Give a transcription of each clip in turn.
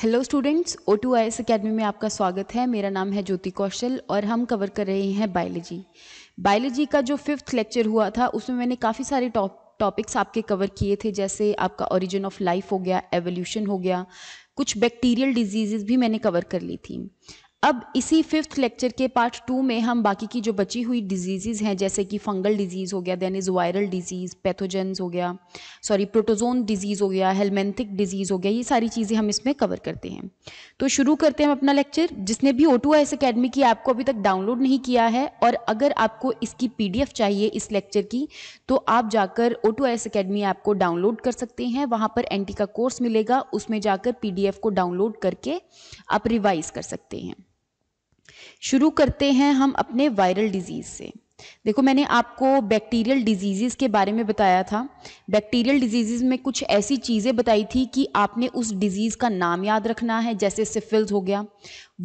hello students O two I S academy में आपका स्वागत है मेरा नाम है ज्योति कौशल और हम कवर कर रहे हैं बायोलॉजी बायोलॉजी का जो फिफ्थ लेक्चर हुआ था उसमें मैंने काफ़ी सारे टॉप टॉपिक्स आपके कवर किए थे जैसे आपका ओरिजिन ऑफ लाइफ हो गया एवोल्यूशन हो गया कुछ बैक्टीरियल डिजीज भी मैंने कवर कर ली थी अब इसी फिफ्थ लेक्चर के पार्ट टू में हम बाकी की जो बची हुई डिजीज़ हैं जैसे कि फंगल डिजीज़ हो गया then is viral disease pathogens हो गया सॉरी प्रोटोजोन डिजीज़ हो गया हेलमेंथिक डिजीज़ हो गया ये सारी चीज़ें हम इसमें कवर करते हैं तो शुरू करते हैं हम अपना लेक्चर जिसने भी ओटू एस अकेडमी की ऐप को अभी तक डाउनलोड नहीं किया है और अगर आपको इसकी पी चाहिए इस लेक्चर की तो आप जाकर ओटू एस अकेडमी ऐप को डाउनलोड कर सकते हैं वहाँ पर एन का कोर्स मिलेगा उसमें जाकर पी को डाउनलोड करके आप रिवाइज़ कर सकते हैं शुरू करते हैं हम अपने वायरल डिजीज़ से देखो मैंने आपको बैक्टीरियल डिजीज़ के बारे में बताया था बैक्टीरियल डिजीजेस में कुछ ऐसी चीज़ें बताई थी कि आपने उस डिज़ीज़ का नाम याद रखना है जैसे सिफिल्स हो गया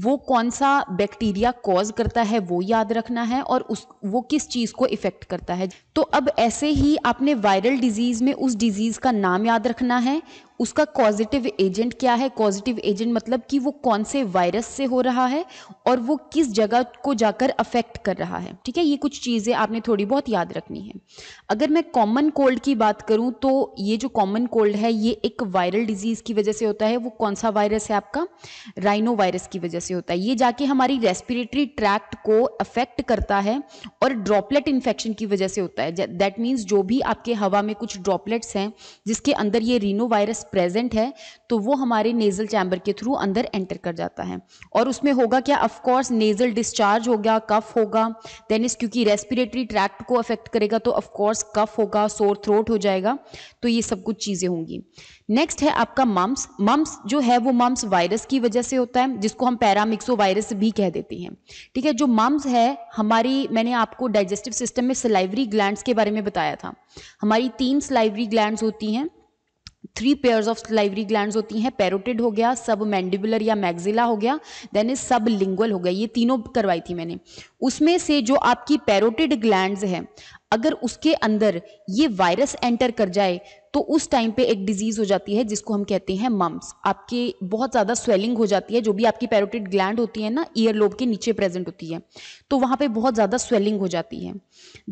वो कौन सा बैक्टीरिया कॉज करता है वो याद रखना है और उस वो किस चीज़ को इफ़ेक्ट करता है तो अब ऐसे ही आपने वायरल डिजीज़ में उस डिज़ीज़ का नाम याद रखना है उसका कॉजिटिव एजेंट क्या है कॉजिटिव एजेंट मतलब कि वो कौन से वायरस से हो रहा है और वो किस जगह को जाकर अफेक्ट कर रहा है ठीक है ये कुछ चीज़ें आपने थोड़ी बहुत याद रखनी है अगर मैं कॉमन कोल्ड की बात करूँ तो ये जो कॉमन कोल्ड है ये एक वायरल डिजीज़ की वजह से होता है वो कौन सा वायरस है आपका राइनो वायरस की वजह से होता है ये जाके हमारी रेस्पिरेटरी ट्रैक्ट को अफेक्ट करता है और ड्रॉपलेट इन्फेक्शन की वजह से होता है दैट मीन्स जो भी आपके हवा में कुछ ड्रॉपलेट्स हैं जिसके अंदर ये रीनो वायरस वायरस प्रेजेंट है तो वो हमारे नेजल चैम्बर के थ्रू अंदर एंटर कर जाता है और उसमें होगा क्या ऑफकोर्स नेजल डिस्चार्ज होगा कफ होगा देन इस क्योंकि रेस्पिरेटरी ट्रैक्ट को अफेक्ट करेगा तो ऑफकोर्स कफ होगा सोर थ्रोट हो जाएगा तो ये सब कुछ चीज़ें होंगी नेक्स्ट है आपका मम्स मम्स जो है वो मम्स वायरस की वजह से होता है जिसको हम पैरामिक्सो वायरस भी कह देते हैं ठीक है जो मम्स है हमारी मैंने आपको डाइजेस्टिव सिस्टम में सिलाइवरी ग्लैंड्स के बारे में बताया था हमारी तीन सिलाइवरी ग्लैंड्स होती हैं three pairs of salivary gland होती हैं पैरोटिड हो गया सब मैंडिबुलर या मैगजिला हो गया देन इज सब लिंगुअल हो गया ये तीनों करवाई थी मैंने उसमें से जो आपकी पैरोटिड ग्लैंड है अगर उसके अंदर ये वायरस एंटर कर जाए तो उस टाइम पे एक डिजीज हो जाती है जिसको हम कहते हैं मम्स आपके बहुत ज़्यादा स्वेलिंग हो जाती है जो भी आपकी पैरोटिड ग्लैंड होती है ना ईयर लोब के नीचे प्रेजेंट होती है तो वहां पे बहुत ज़्यादा स्वेलिंग हो जाती है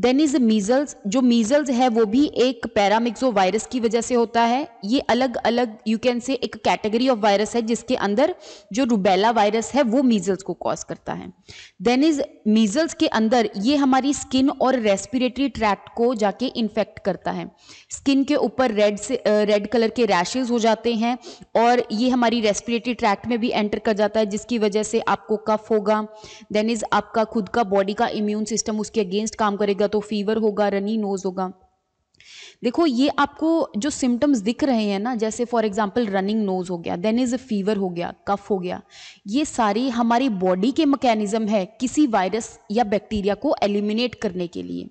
देन इज़ मीज़ल्स जो मीज़ल्स है वो भी एक पैरामिक्सो वायरस की वजह से होता है ये अलग अलग यू कैन से एक कैटेगरी ऑफ वायरस है जिसके अंदर जो रूबेला वायरस है वो मीज़ल्स को कॉज करता है देन इज़ मीज़ल्स के अंदर ये हमारी स्किन और रेस्पिरेटरी ट्रैक्ट को जाके इन्फेक्ट करता है स्किन के ऊपर रेड से रेड कलर के रैशेज हो जाते हैं और ये हमारी रेस्पिरेटरी ट्रैक्ट में भी एंटर कर जाता है जिसकी वजह से आपको कफ होगा देन इज़ आपका खुद आपका बॉडी का इम्यून सिस्टम उसके अगेंस्ट काम करेगा तो फीवर होगा रनी नोज होगा देखो ये आपको जो सिम्टम्स दिख रहे हैं ना जैसे फॉर एग्जांपल रनिंग नोज हो गया देन इज़ फीवर हो गया कफ हो गया ये सारी हमारी बॉडी के मैकेनिज्म है किसी वायरस या बैक्टीरिया को एलिमिनेट करने के लिए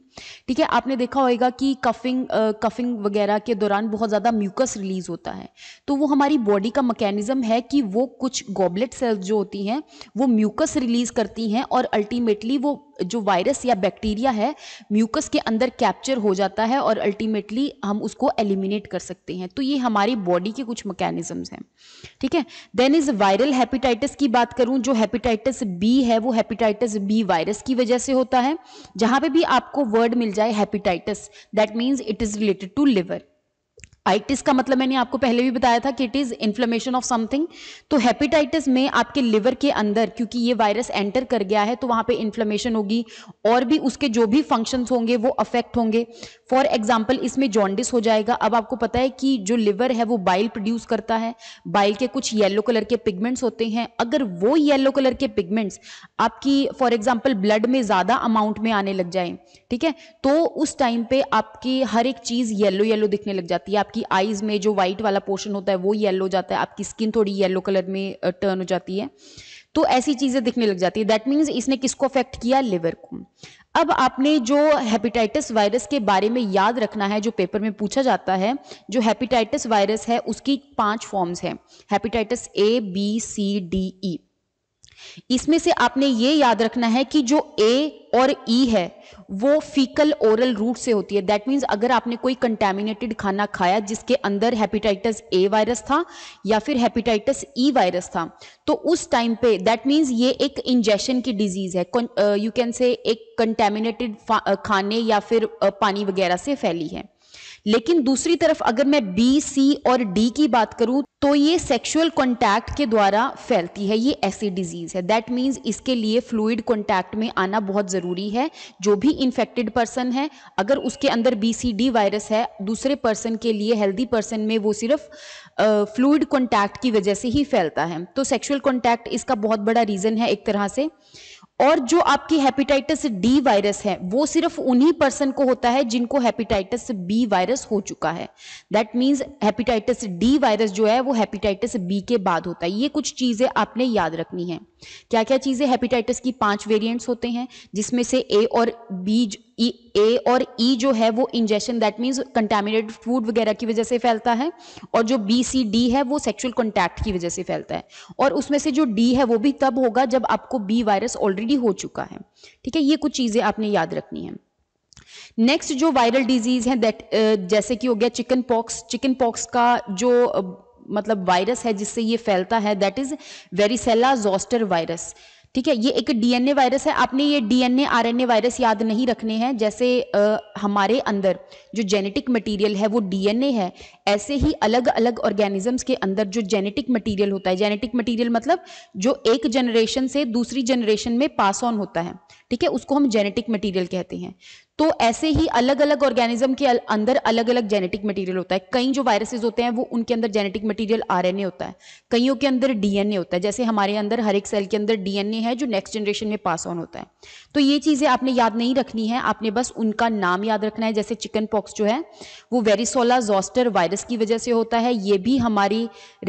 ठीक है आपने देखा होगा कि कफिंग कफिंग वगैरह के दौरान बहुत ज़्यादा म्यूकस रिलीज होता है तो वो हमारी बॉडी का मकैनिज़म है कि वो कुछ गॉबलेट सेल्स जो होती हैं वो म्यूकस रिलीज करती हैं और अल्टीमेटली वो जो वायरस या बैक्टीरिया है म्यूकस के अंदर कैप्चर हो जाता है और अल्टीमेटली हम उसको एलिमिनेट कर सकते हैं तो ये हमारी बॉडी के कुछ मकैनिज़म्स हैं ठीक है देन इज़ वायरल हेपेटाइटिस की बात करूँ जो हेपेटाइटिस बी है वो हेपेटाइटिस बी वायरस की वजह से होता है जहाँ पे भी आपको वर्ड मिल जाए hepatitis that means it is related to liver itis का मतलब मैंने आपको पहले भी बताया था कि it is inflammation of something तो हेपेटाइटिस में आपके लिवर के अंदर क्योंकि ये वायरस एंटर कर गया है तो वहां पे इन्फ्लेमेशन होगी और भी उसके जो भी फंक्शंस होंगे वो अफेक्ट होंगे फॉर एग्जाम्पल इसमें जॉन्डिस हो जाएगा अब आपको पता है कि जो लिवर है वो बाइल प्रोड्यूस करता है बाइल के कुछ येलो कलर के पिगमेंट्स होते हैं अगर वो येलो कलर के पिगमेंट्स आपकी फॉर एग्जाम्पल ब्लड में ज्यादा अमाउंट में आने लग जाए ठीक है तो उस टाइम पे आपकी हर एक चीज येलो येलो दिखने लग जाती है आप आपकी आईज़ में जो वाइट वाला पोर्शन होता है वो येलो जाता है आपकी स्किन थोड़ी येलो कलर में टर्न हो जाती है तो ऐसी चीज़ें दिखने लग जाती है दैट मीन्स इसने किसको अफेक्ट किया लिवर को अब आपने जो हेपेटाइटिस वायरस के बारे में याद रखना है जो पेपर में पूछा जाता है जो हेपेटाइटिस वायरस है उसकी पांच फॉर्म्स हैं hepatitis A B C D E इसमें से आपने ये याद रखना है कि जो ए और ई e है वो फीकल ओरल रूट से होती है दैट मीन्स अगर आपने कोई कंटेमिनेटेड खाना खाया जिसके अंदर हेपेटाइटिस ए वायरस था या फिर हेपेटाइटिस ई e वायरस था तो उस टाइम पे दैट मीन्स ये एक इंजेक्शन की डिजीज है यू कैन से एक कंटेमिनेटेड uh, खाने या फिर uh, पानी वगैरह से फैली है लेकिन दूसरी तरफ अगर मैं बी सी और डी की बात करूं तो ये सेक्सुअल कॉन्टैक्ट के द्वारा फैलती है ये ऐसी डिजीज़ है दैट मीन्स इसके लिए फ्लूड कॉन्टैक्ट में आना बहुत ज़रूरी है जो भी इन्फेक्टेड पर्सन है अगर उसके अंदर बी सी डी वायरस है दूसरे पर्सन के लिए हेल्दी पर्सन में वो सिर्फ फ्लूड कॉन्टैक्ट की वजह से ही फैलता है तो सेक्शुअल कॉन्टैक्ट इसका बहुत बड़ा रीज़न है एक तरह से और जो आपकी हेपेटाइटिस डी वायरस है वो सिर्फ उन्हीं पर्सन को होता है जिनको हेपेटाइटिस बी वायरस हो चुका है that means hepatitis D virus जो है वो हेपेटाइटिस बी के बाद होता है ये कुछ चीज़ें आपने याद रखनी है क्या क्या चीज़ें हेपेटाइटिस की पांच वेरिएंट्स होते हैं जिसमें से ए और बी ए e, और ई e जो है वो ingestion that means contaminated food वगैरह की वजह से फैलता है और जो बी सी डी है वो सेक्सुअल कॉन्टैक्ट की वजह से फैलता है और उसमें से जो डी है वो भी तब होगा जब आपको बी वायरस ऑलरेडी हो चुका है ठीक है ये कुछ चीज़ें आपने याद रखनी है नेक्स्ट जो वायरल डिजीज है दैट जैसे कि हो गया चिकन पॉक्स चिकन पॉक्स का जो मतलब वायरस है जिससे ये फैलता है that is varicella zoster virus ठीक है ये एक डीएनए वायरस है आपने ये डीएनए आरएनए वायरस याद नहीं रखने हैं जैसे आ, हमारे अंदर जो जेनेटिक मटेरियल है वो डीएनए है ऐसे ही अलग अलग ऑर्गेनिजम्स के अंदर जो जेनेटिक मटेरियल होता है जेनेटिक मटेरियल मतलब जो एक जनरेशन से दूसरी जनरेशन में पास ऑन होता है ठीक है उसको हम जेनेटिक मटीरियल कहते हैं तो ऐसे ही अलग अलग ऑर्गेनिज्म के अंदर अलग अलग जेनेटिक मटेरियल होता है कई जो वायरसेस होते हैं वो उनके अंदर जेनेटिक मटेरियल आरएनए होता है कईयों के अंदर डीएनए होता है जैसे हमारे अंदर हर एक सेल के अंदर डीएनए है जो नेक्स्ट जनरेशन में पास ऑन होता है तो ये चीज़ें आपने याद नहीं रखनी है आपने बस उनका नाम याद रखना है जैसे चिकन पॉक्स जो है वो वेरिसोला जोस्टर वायरस की वजह से होता है ये भी हमारी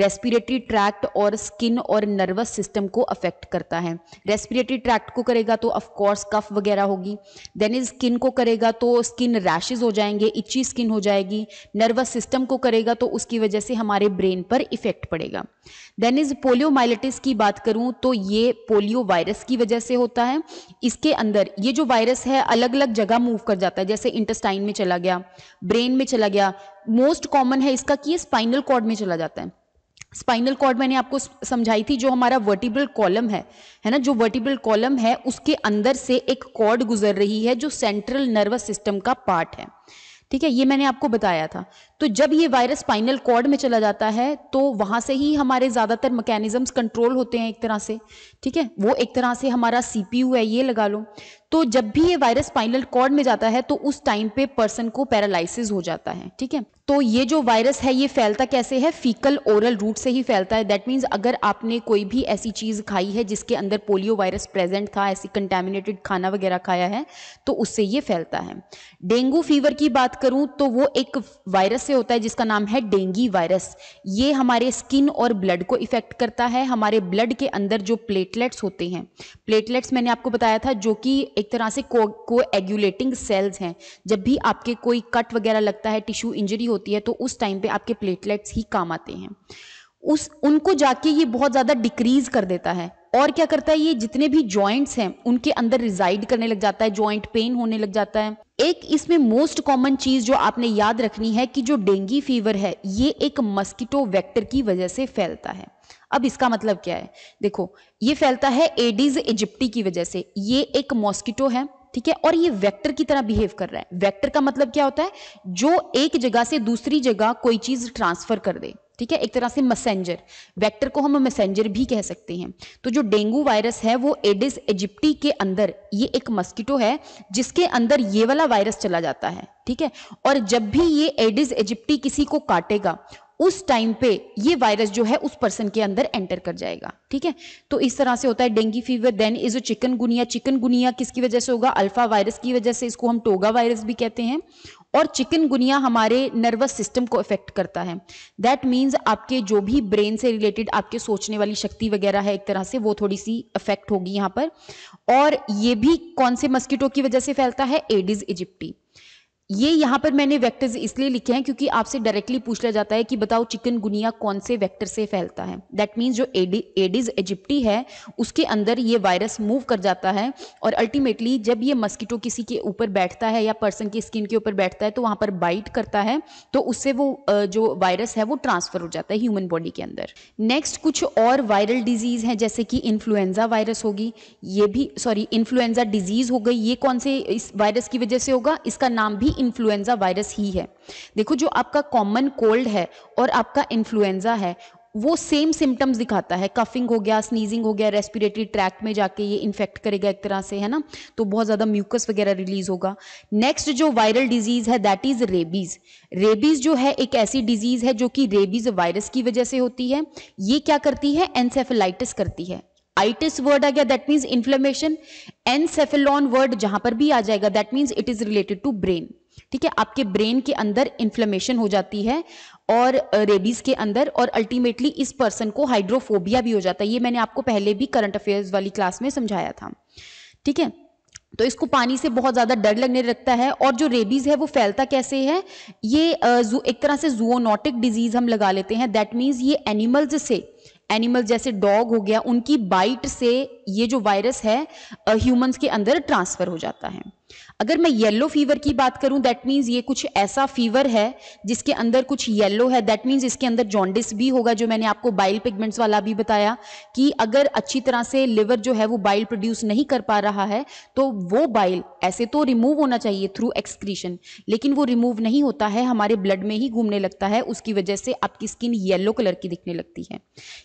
रेस्पिरेटरी ट्रैक्ट और स्किन और नर्वस सिस्टम को अफेक्ट करता है रेस्पिरेटरी ट्रैक्ट को करेगा तो ऑफकोर्स कफ वगैरह होगी देन इज स्किन को करेगा तो स्किन रैशेज हो जाएंगे इच्ची स्किन हो जाएगी नर्वस सिस्टम को करेगा तो उसकी वजह से हमारे ब्रेन पर इफेक्ट पड़ेगा देन इज पोलियोमाइलिटिस की बात करूं तो ये पोलियो वायरस की वजह से होता है इसके अंदर ये जो वायरस है अलग अलग जगह मूव कर जाता है जैसे इंटेस्टाइन में चला गया ब्रेन में चला गया मोस्ट कॉमन है इसका कि ये स्पाइनल कॉर्ड में चला जाता है स्पाइनल कॉर्ड मैंने आपको समझाई थी जो हमारा वर्टिब्रल कॉलम है है ना जो वर्टिब्रल कॉलम है उसके अंदर से एक कॉर्ड गुजर रही है जो सेंट्रल नर्वस सिस्टम का पार्ट है ठीक है ये मैंने आपको बताया था तो जब ये वायरस स्पाइनल कॉर्ड में चला जाता है तो वहां से ही हमारे ज़्यादातर मैकेनिज्म कंट्रोल होते हैं एक तरह से ठीक है वो एक तरह से हमारा सीपीयू है ये लगा लो तो जब भी ये वायरस स्पाइनल कॉर्ड में जाता है तो उस टाइम पे पर्सन को पैरालिसिस हो जाता है ठीक है तो ये जो वायरस है ये फैलता कैसे है फीकल ओरल रूट से ही फैलता है दैट मीन्स अगर आपने कोई भी ऐसी चीज़ खाई है जिसके अंदर पोलियो वायरस प्रेजेंट था ऐसी कंटेमिनेटेड खाना वगैरह खाया है तो उससे ये फैलता है डेंगू फीवर की बात करूं तो वो एक वायरस से होता है जिसका नाम है डेंगी वायरस ये हमारे स्किन और ब्लड को इफेक्ट करता है हमारे ब्लड के अंदर जो प्लेटलेट्स होते हैं प्लेटलेट्स मैंने आपको बताया था जो कि एक तरह से को, को एगुलेटिंग सेल्स हैं जब भी आपके कोई कट वगैरह लगता है टिश्यू इंजरी होती है तो उस टाइम पर आपके प्लेटलेट्स ही काम आते हैं उस उनको जाके ये बहुत ज़्यादा डिक्रीज कर देता है और क्या करता है ये जितने भी जॉइंट्स हैं उनके अंदर रिजाइड करने लग जाता है जॉइंट पेन होने लग जाता है एक इसमें मोस्ट कॉमन चीज जो आपने याद रखनी है कि जो डेंगी फीवर है ये एक मस्किटो वेक्टर की वजह से फैलता है अब इसका मतलब क्या है देखो ये फैलता है एडिज इजिप्टी की वजह से ये एक मॉस्किटो है ठीक है और ये वेक्टर की तरह बिहेव कर रहा है वेक्टर का मतलब क्या होता है जो एक जगह से दूसरी जगह कोई चीज ट्रांसफर कर दे ठीक है एक तरह से मैसेंजर वेक्टर को हम मैसेंजर भी कह सकते हैं तो जो डेंगू वायरस है वो एडिस एजिप्टी के अंदर ये एक मस्कीटो है जिसके अंदर ये वाला वायरस चला जाता है ठीक है और जब भी ये एडिस एजिप्टी किसी को काटेगा उस टाइम पे ये वायरस जो है उस पर्सन के अंदर एंटर कर जाएगा ठीक है तो इस तरह से होता है dengue fever then is chikungunya chikungunya किसकी वजह से होगा अल्फा वायरस की वजह से इसको हम टोगा वायरस भी कहते हैं और चिकन गुनिया हमारे नर्वस सिस्टम को इफेक्ट करता है दैट मीन्स आपके जो भी ब्रेन से रिलेटेड आपके सोचने वाली शक्ति वगैरह है एक तरह से वो थोड़ी सी इफेक्ट होगी यहाँ पर और ये भी कौन से मस्कीटो की वजह से फैलता है एडिज इजिप्टी ये यहाँ पर मैंने वेक्टर्स इसलिए लिखे हैं क्योंकि आपसे डायरेक्टली पूछ लिया जाता है कि बताओ चिकन गुनिया कौन से वेक्टर से फैलता है दैट मीन्स जो एडिज एजिप्टी है उसके अंदर ये वायरस मूव कर जाता है और अल्टीमेटली जब ये मस्कीटो किसी के ऊपर बैठता है या पर्सन की स्किन के ऊपर बैठता है तो वहाँ पर बाइट करता है तो उससे वो जो वायरस है वो ट्रांसफर हो जाता है ह्यूमन बॉडी के अंदर नेक्स्ट कुछ और वायरल डिजीज़ है जैसे कि इन्फ्लुएंजा वायरस होगी ये भी सॉरी इन्फ्लुएंजा डिजीज़ हो गई ये कौन से इस वायरस की वजह से होगा इसका नाम भी इन्फ्लुएंजा वायरस ही है देखो जो आपका कॉमन कोल्ड है और आपका इन्फ्लुएंजा है वो सेम सिम्टम्स दिखाता है कफिंग हो गया स्नीजिंग हो गया रेस्पिरेटरी ट्रैक्ट में जाके ये इन्फेक्ट करेगा एक तरह से है ना तो बहुत ज़्यादा म्यूकस वगैरह रिलीज होगा नेक्स्ट जो वायरल डिजीज है दैट इज रेबीज रेबीज जो है एक ऐसी डिजीज है जो कि रेबीज वायरस की वजह से होती है ये क्या करती है एनसेफेलाइटिस करती है आइटिस वर्ड आ गया that means inflammation encephalon word जहां पर भी आ जाएगा that means it is related to brain ठीक है आपके ब्रेन के अंदर इन्फ्लेमेशन हो जाती है और रेबीज के अंदर और अल्टीमेटली इस पर्सन को हाइड्रोफोबिया भी हो जाता है ये मैंने आपको पहले भी करंट अफेयर्स वाली क्लास में समझाया था ठीक है तो इसको पानी से बहुत ज़्यादा डर लगने लगता है और जो रेबीज़ है वो फैलता कैसे है ये एक तरह से जुओनोटिक डिजीज़ हम लगा लेते हैं दैट मीन्स ये एनिमल्स से एनिमल जैसे डॉग हो गया उनकी बाइट से ये जो वायरस है ह्यूमंस के अंदर ट्रांसफ़र हो जाता है अगर मैं येलो फीवर की बात करूं दैट मींस ये कुछ ऐसा फीवर है जिसके अंदर कुछ येलो है दैट मींस इसके अंदर जॉन्डिस भी होगा जो मैंने आपको बाइल पिगमेंट्स वाला भी बताया कि अगर अच्छी तरह से लिवर जो है वो बाइल प्रोड्यूस नहीं कर पा रहा है तो वो बाइल ऐसे तो रिमूव होना चाहिए थ्रू एक्सक्रीशन लेकिन वो रिमूव नहीं होता है हमारे ब्लड में ही घूमने लगता है उसकी वजह से आपकी स्किन येलो कलर की दिखने लगती है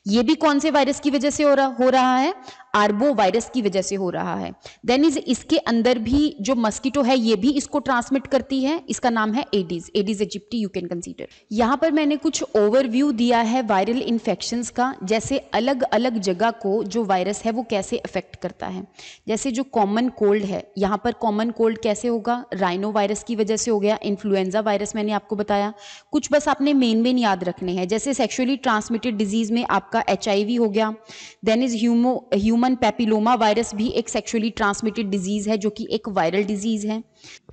ये भी कौन से वायरस की वजह से हो रहा है आर्बो वायरस की वजह से हो रहा है देन इज इसके अंदर भी जो मस्किटो है ये भी इसको ट्रांसमिट करती है इसका नाम है aedes aedes aegypti you can consider यहाँ पर मैंने कुछ ओवरव्यू दिया है वायरल इन्फेक्शन का जैसे अलग अलग जगह को जो वायरस है वो कैसे अफेक्ट करता है जैसे जो कॉमन कोल्ड है यहाँ पर कॉमन कोल्ड कैसे होगा राइनो वायरस की वजह से हो गया इन्फ्लुएंजा वायरस मैंने आपको बताया कुछ बस आपने मेन मेन याद रखने हैं जैसे सेक्शुअली ट्रांसमिटेड डिजीज में आपका एच हो गया then is humo human human papilloma virus भी एक सेक्सुअली ट्रांसमिटेड डिजीज़ है जो कि एक वायरल डिजीज़ है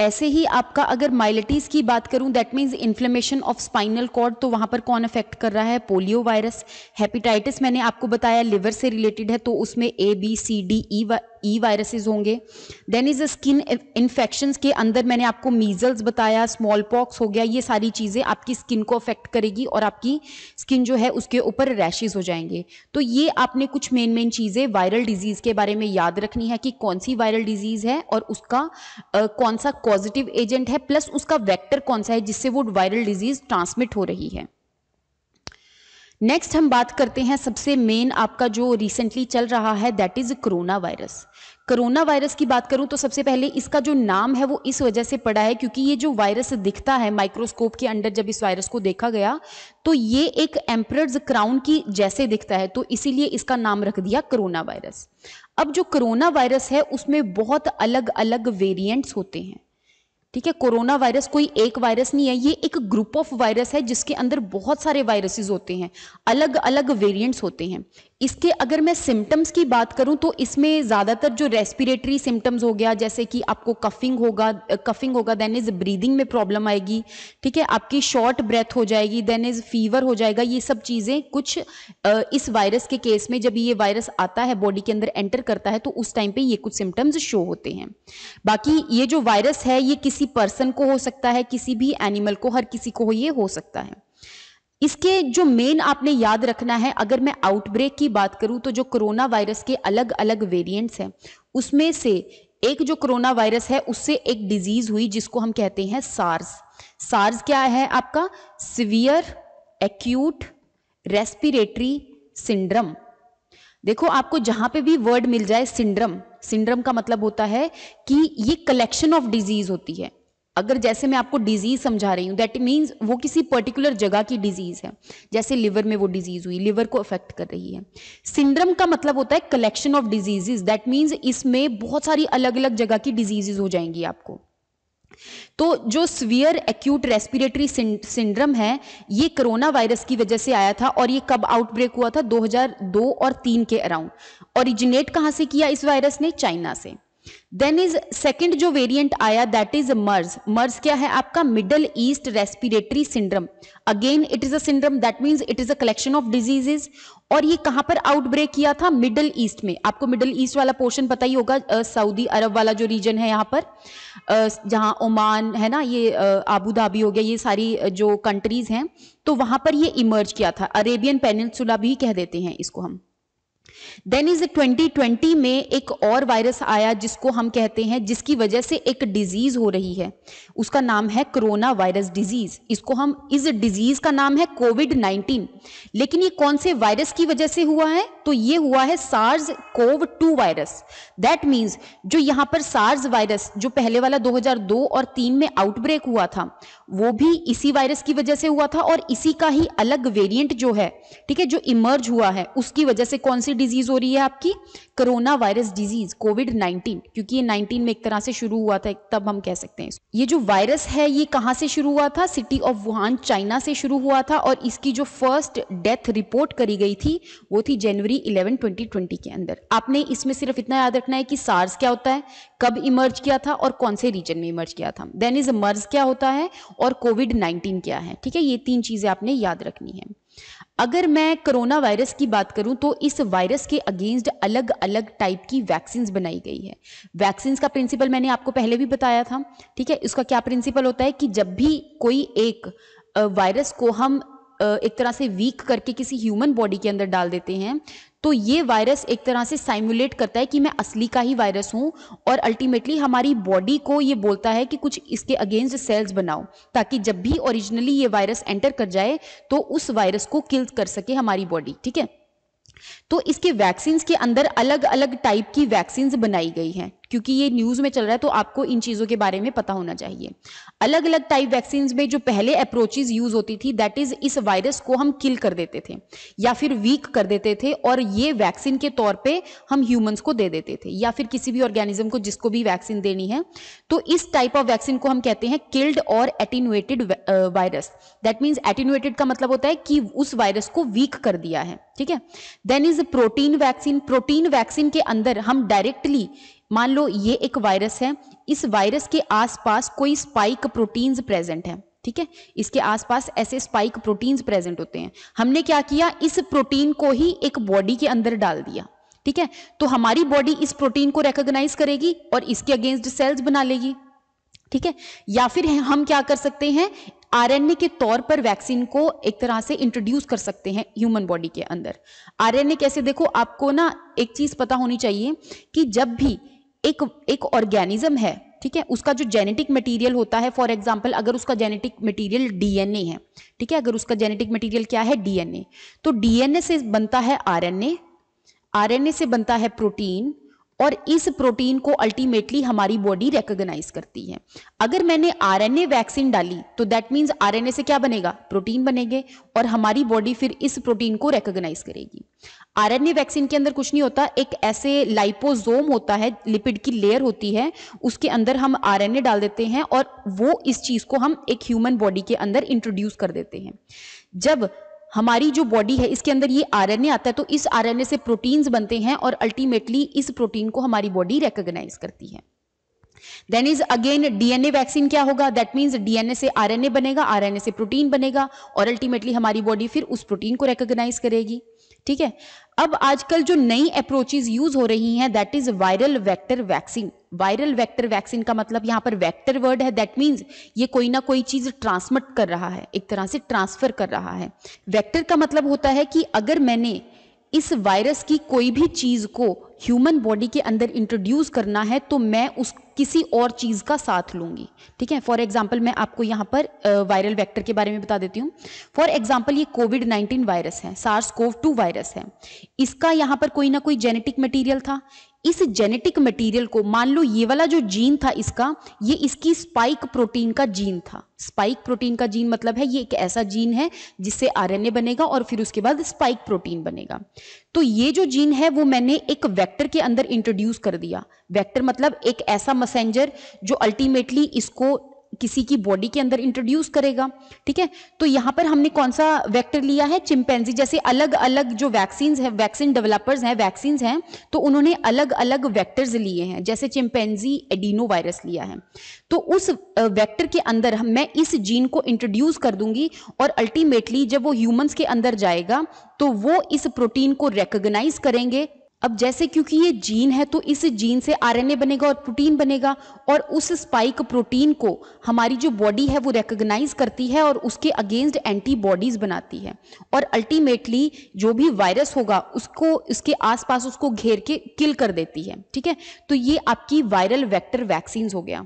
ऐसे ही आपका अगर माइलिटीज की बात करूं that means inflammation of spinal cord तो वहां पर कौन अफेक्ट कर रहा है पोलियो वायरस हेपेटाइटिस मैंने आपको बताया लिवर से रिलेटेड है तो उसमें A B C D E E viruses होंगे देन इज स्किन इन्फेक्शन के अंदर मैंने आपको मीजल्स बताया स्मॉल पॉक्स हो गया ये सारी चीज़ें आपकी स्किन को अफेक्ट करेगी और आपकी स्किन जो है उसके ऊपर रैशेज हो जाएंगे तो ये आपने कुछ मेन मेन चीज़ें वायरल डिजीज़ के बारे में याद रखनी है कि कौन सी वायरल डिजीज़ है और उसका आ, कौन कौन सा पॉजिटिव एजेंट है प्लस उसका वेक्टर कौन सा है जिससे वो वायरल डिजीज ट्रांसमिट हो रही है नेक्स्ट हम बात करते हैं सबसे मेन आपका जो रिसेंटली चल रहा है that is corona virus corona virus की बात करूं तो सबसे पहले इसका जो नाम है वो इस वजह से पड़ा है क्योंकि ये जो वायरस दिखता है माइक्रोस्कोप के अंडर जब इस वायरस को देखा गया तो ये एक एम्पर क्राउन की जैसे दिखता है तो इसीलिए इसका नाम रख दिया कोरोना वायरस अब जो कोरोना वायरस है उसमें बहुत अलग अलग वेरियंट्स होते हैं ठीक है कोरोना वायरस कोई एक वायरस नहीं है ये एक ग्रुप ऑफ वायरस है जिसके अंदर बहुत सारे वायरसेस होते हैं अलग अलग वेरिएंट्स होते हैं इसके अगर मैं सिम्टम्स की बात करूं तो इसमें ज़्यादातर जो रेस्पिरेटरी सिम्टम्स हो गया जैसे कि आपको कफिंग होगा कफिंग होगा देन इज़ ब्रीदिंग में प्रॉब्लम आएगी ठीक है आपकी शॉर्ट ब्रेथ हो जाएगी देन इज़ फीवर हो जाएगा ये सब चीज़ें कुछ इस वायरस के केस में जब ये वायरस आता है बॉडी के अंदर एंटर करता है तो उस टाइम पर ये कुछ सिम्टम्स शो होते हैं बाकी ये जो वायरस है ये किसी पर्सन को हो सकता है किसी भी एनिमल को हर किसी को ये हो सकता है इसके जो मेन आपने याद रखना है अगर मैं आउटब्रेक की बात करूं तो जो कोरोना वायरस के अलग अलग वेरिएंट्स हैं उसमें से एक जो कोरोना वायरस है उससे एक डिजीज हुई जिसको हम कहते हैं सार्स सार्स क्या है आपका सिवियर एक्यूट रेस्पिरेटरी सिंड्रम देखो आपको जहां पे भी वर्ड मिल जाए सिंड्रम सिंड्रम का मतलब होता है कि ये कलेक्शन ऑफ डिजीज होती है अगर जैसे मैं आपको डिजीज समझा रही हूँ दैट मीन्स वो किसी पर्टिकुलर जगह की डिजीज है जैसे लिवर में वो डिजीज हुई लिवर को अफेक्ट कर रही है सिंड्रम का मतलब होता है collection of diseases that means इसमें बहुत सारी अलग अलग जगह की डिजीजेज हो जाएंगी आपको तो जो स्वियर एक्यूट रेस्पिरेटरी सिंड्रम है ये कोरोना वायरस की वजह से आया था और ये कब आउटब्रेक हुआ था 2002 और 3 के अराउंड ओरिजिनेट कहां से किया इस वायरस ने चाइना से देन इज सेकेंड जो वेरियंट आया दैट इज मर्स मर्स क्या है आपका Middle East respiratory syndrome again it is a syndrome that mean it is a collection of diseases और ये कहां पर आउटब्रेक किया था मिडल ईस्ट में आपको मिडल ईस्ट वाला पोर्शन पता ही होगा सऊदी अरब वाला जो रीजन है यहाँ पर जहां ओमान है ना ये आबू धाबी हो गया ये सारी जो कंट्रीज हैं तो वहां पर ये इमर्ज किया था अरेबियन पेनिनसुला भी कह देते हैं इसको हम देन इज 2020 में एक और वायरस आया जिसको हम कहते हैं जिसकी वजह से एक डिजीज हो रही है उसका नाम है कोरोना वायरस डिजीज इसको हम इस डिजीज का नाम है कोविड 19 लेकिन ये कौन से वायरस की वजह से हुआ है तो ये हुआ है SARS CoV two virus that means जो यहाँ पर सार्स वायरस जो पहले वाला 2002 और 3 में आउटब्रेक हुआ था वो भी इसी वायरस की वजह से हुआ था और इसी का ही अलग वेरियंट जो है ठीक है जो इमर्ज हुआ है उसकी वजह से कौन सी डिजीज डिजीज हो रही है आपकी कोरोना वायरस डिजीज कोविड 19 क्योंकि ये 19 में एक तरह से शुरू हुआ था तब हम कह सकते हैं ये जो वायरस है ये कहाँ से शुरू हुआ था सिटी ऑफ वुहान चाइना से शुरू हुआ था और इसकी जो फर्स्ट डेथ रिपोर्ट करी गई थी वो थी जनवरी इलेवन ट्वेंटी के अंदर आपने इसमें सिर्फ इतना याद रखना है कि सार्स क्या होता है कब इमर्ज किया था और कौन से रीजन में इमर्ज किया था देन इज मर्ज क्या होता है और कोविड 19 क्या है ठीक है ये तीन चीजें आपने याद रखनी है अगर मैं कोरोना वायरस की बात करूं तो इस वायरस के अगेंस्ट अलग अलग टाइप की वैक्सीन्स बनाई गई है वैक्सीन्स का प्रिंसिपल मैंने आपको पहले भी बताया था ठीक है इसका क्या प्रिंसिपल होता है कि जब भी कोई एक वायरस को हम एक तरह से वीक करके किसी ह्यूमन बॉडी के अंदर डाल देते हैं तो ये वायरस एक तरह से साइमुलेट करता है कि मैं असली का ही वायरस हूँ और अल्टीमेटली हमारी बॉडी को ये बोलता है कि कुछ इसके अगेंस्ट सेल्स बनाओ ताकि जब भी ओरिजिनली ये वायरस एंटर कर जाए तो उस वायरस को किल कर सके हमारी बॉडी ठीक है तो इसके वैक्सीन्स के अंदर अलग अलग टाइप की वैक्सीन्स बनाई गई हैं क्योंकि ये न्यूज़ में चल रहा है तो आपको इन चीज़ों के बारे में पता होना चाहिए अलग अलग टाइप वैक्सीन में जो पहले अप्रोचेज यूज होती थी दैट इज इस वायरस को हम किल कर देते थे या फिर वीक कर देते थे और ये वैक्सीन के तौर पर हम ह्यूमंस को दे देते थे या फिर किसी भी ऑर्गेनिज्म को जिसको भी वैक्सीन देनी है तो इस टाइप ऑफ वैक्सीन को हम कहते हैं किल्ड और attenuated virus that means attenuated का मतलब होता है कि उस वायरस को वीक कर दिया है ठीक है then is protein vaccine protein vaccine के अंदर हम डायरेक्टली मान लो ये एक वायरस है इस वायरस के आसपास कोई स्पाइक प्रोटीन्स प्रेजेंट है ठीक है इसके आसपास ऐसे स्पाइक प्रोटीन्स प्रेजेंट होते हैं हमने क्या किया इस प्रोटीन को ही एक बॉडी के अंदर डाल दिया ठीक है तो हमारी बॉडी इस प्रोटीन को रिकॉग्नाइज करेगी और इसके अगेंस्ट सेल्स बना लेगी ठीक है या फिर हम क्या कर सकते हैं आरएनए के तौर पर वैक्सीन को एक तरह से इंट्रोड्यूस कर सकते हैं ह्यूमन बॉडी के अंदर आरएनए कैसे देखो आपको ना एक चीज पता होनी चाहिए कि जब भी एक एक ऑर्गेनिज्म है ठीक है उसका जो जेनेटिक मटेरियल होता है फॉर एग्जांपल अगर उसका जेनेटिक मटेरियल डीएनए है ठीक है अगर उसका जेनेटिक मटेरियल क्या है डीएनए तो डीएनए से बनता है आरएनए आरएनए से बनता है प्रोटीन और इस प्रोटीन को अल्टीमेटली हमारी बॉडी रिकॉग्नाइज करती है अगर मैंने आरएनए वैक्सीन डाली तो दैट मीन्स आरएनए से क्या बनेगा प्रोटीन बनेंगे और हमारी बॉडी फिर इस प्रोटीन को रिकॉग्नाइज करेगी आरएनए वैक्सीन के अंदर कुछ नहीं होता एक ऐसे लाइपोजोम होता है लिपिड की लेयर होती है उसके अंदर हम आरएनए डाल देते हैं और वो इस चीज को हम एक ह्यूमन बॉडी के अंदर इंट्रोड्यूस कर देते हैं जब हमारी जो बॉडी है इसके अंदर ये आरएनए आता है तो इस आरएनए से प्रोटीन्स बनते हैं और अल्टीमेटली इस प्रोटीन को हमारी बॉडी रिकोगनाइज करती है then is again DNA vaccine क्या होगा दैट मीन्स डीएनए से आरएनए बनेगा आरएनए से प्रोटीन बनेगा और अल्टीमेटली हमारी बॉडी फिर उस प्रोटीन को रिकग्नाइज करेगी ठीक है अब आजकल जो नई अप्रोचेज यूज हो रही हैं that is viral vector vaccine viral vector vaccine का मतलब यहां पर वेक्टर वर्ड है दैट मीन्स ये कोई ना कोई चीज ट्रांसमिट कर रहा है एक तरह से ट्रांसफर कर रहा है वेक्टर का मतलब होता है कि अगर मैंने इस वायरस की कोई भी चीज़ को ह्यूमन बॉडी के अंदर इंट्रोड्यूस करना है तो मैं उस किसी और चीज़ का साथ लूंगी ठीक है फॉर एग्जाम्पल मैं आपको यहां पर वायरल वेक्टर के बारे में बता देती हूँ फॉर एग्जाम्पल ये कोविड नाइनटीन वायरस है सार्स कोव टू वायरस है इसका यहां पर कोई ना कोई जेनेटिक मटीरियल था इस जेनेटिक मटेरियल को मान लो ये वाला जो जीन था इसका ये इसकी स्पाइक प्रोटीन का जीन था स्पाइक प्रोटीन का जीन मतलब है ये एक ऐसा जीन है जिससे आरएनए बनेगा और फिर उसके बाद स्पाइक प्रोटीन बनेगा तो ये जो जीन है वो मैंने एक वेक्टर के अंदर इंट्रोड्यूस कर दिया वेक्टर मतलब एक ऐसा मैसेंजर जो अल्टीमेटली इसको किसी की बॉडी के अंदर इंट्रोड्यूस करेगा ठीक है तो यहाँ पर हमने कौन सा वेक्टर लिया है चिंपेंजी जैसे अलग अलग जो वैक्सीन है वैक्सीन डेवलपर्स हैं वैक्सीन हैं तो उन्होंने अलग अलग वैक्टर्स लिए हैं जैसे चिंपेंजी एडीनो वायरस लिया है तो उस वैक्टर के अंदर मैं इस जीन को इंट्रोड्यूस कर दूंगी और अल्टीमेटली जब वो ह्यूमन्स के अंदर जाएगा तो वो इस प्रोटीन को रेकग्नाइज करेंगे अब जैसे क्योंकि ये जीन है तो इस जीन से आरएनए बनेगा और प्रोटीन बनेगा और उस स्पाइक प्रोटीन को हमारी जो बॉडी है वो रिकग्नाइज करती है और उसके अगेंस्ट एंटीबॉडीज बनाती है और अल्टीमेटली जो भी वायरस होगा उसको इसके आसपास उसको घेर के किल कर देती है ठीक है तो ये आपकी वायरल वैक्टर वैक्सीन हो गया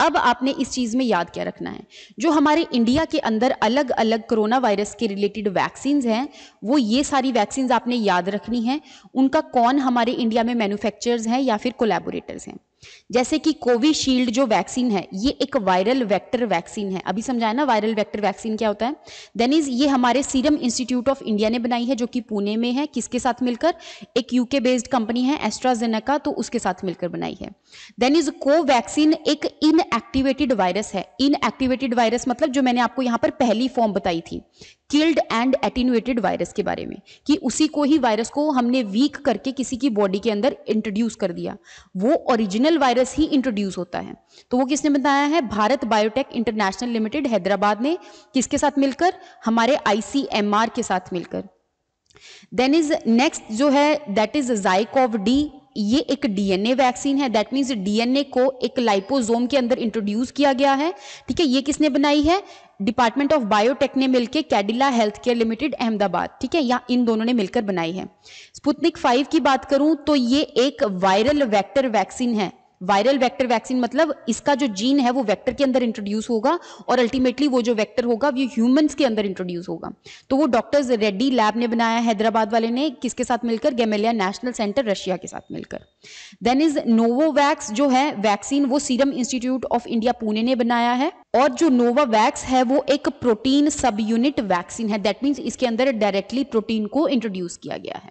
अब आपने इस चीज़ में याद क्या रखना है जो हमारे इंडिया के अंदर अलग अलग कोरोना वायरस के रिलेटेड वैक्सीन हैं वो ये सारी वैक्सीन आपने याद रखनी है उनका कौन हमारे इंडिया में मैन्युफैक्चरर्स हैं या फिर कोलैबोरेटर्स हैं जैसे कि कोविशील्ड जो वैक्सीन है ये एक वायरल वेक्टर वैक्सीन है अभी समझाए ना वायरल वेक्टर वैक्सीन क्या होता है देन इज ये हमारे सीरम इंस्टीट्यूट ऑफ इंडिया ने बनाई है जो कि पुणे में है किसके साथ मिलकर एक यूके बेस्ड कंपनी है एस्ट्राजेनेका तो उसके साथ मिलकर बनाई है देन इज कोवैक्सीन एक इनएक्टिवेटेड वायरस है इनएक्टिवेटेड वायरस मतलब जो मैंने आपको यहां पर पहली फॉर्म बताई थी किल्ड एंड एटिनुएटेड वायरस के बारे में कि उसी को ही वायरस को हमने वीक करके किसी की बॉडी के अंदर इंट्रोड्यूस कर दिया वो ओरिजिनल वायरस ही इंट्रोड्यूस होता है तो वो किसने बताया है Bharat biotech international limited Hyderabad ने किसके साथ मिलकर हमारे आईसीएमआर के साथ मिलकर देन इज नेक्स्ट जो है दैट इज जाइकोव डी ये एक डीएनए वैक्सीन है दैट मीन्स डीएनए को एक लाइपोजोम के अंदर इंट्रोड्यूस किया गया है ठीक है ये किसने बनाई है डिपार्टमेंट ऑफ बायोटेक ने मिलकर Cadila health care limited Ahmedabad ठीक है या इन दोनों ने मिलकर बनाई है स्पुतनिक फाइव की बात करूं तो ये एक वायरल वैक्टर वैक्सीन है वायरल वेक्टर वैक्सीन मतलब इसका जो जीन है वो वेक्टर के अंदर इंट्रोड्यूस होगा और अल्टीमेटली वो जो वेक्टर होगा वो ह्यूमंस के अंदर इंट्रोड्यूस होगा तो वो डॉक्टर्स रेड्डी लैब ने बनाया हैदराबाद वाले ने किसके साथ मिलकर गैमेलिया नेशनल सेंटर रशिया के साथ मिलकर देन इज नोवोवैक्स जो है वैक्सीन वो serum institute of India Pune ने बनाया है और जो नोवा वैक्स है वो एक प्रोटीन सब यूनिट वैक्सीन है दैट मीन्स इसके अंदर डायरेक्टली प्रोटीन को इंट्रोड्यूस किया गया है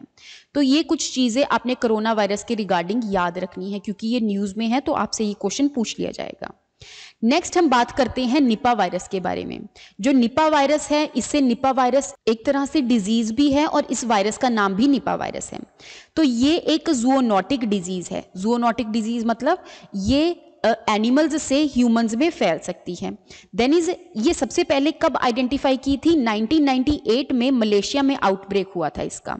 तो ये कुछ चीज़ें आपने कोरोना वायरस के रिगार्डिंग याद रखनी है क्योंकि ये न्यूज़ में है तो आपसे ये क्वेश्चन पूछ लिया जाएगा नेक्स्ट हम बात करते हैं निपा वायरस के बारे में जो निपा वायरस है इससे निपा वायरस एक तरह से डिजीज भी है और इस वायरस का नाम भी निपा वायरस है तो ये एक जूनोटिक डिजीज है जूनोटिक डिजीज मतलब ये एनिमल्स uh, से ह्यूमंस में फैल सकती है देन इज ये सबसे पहले कब आइडेंटिफाई की थी 1998 में मलेशिया में आउटब्रेक हुआ था इसका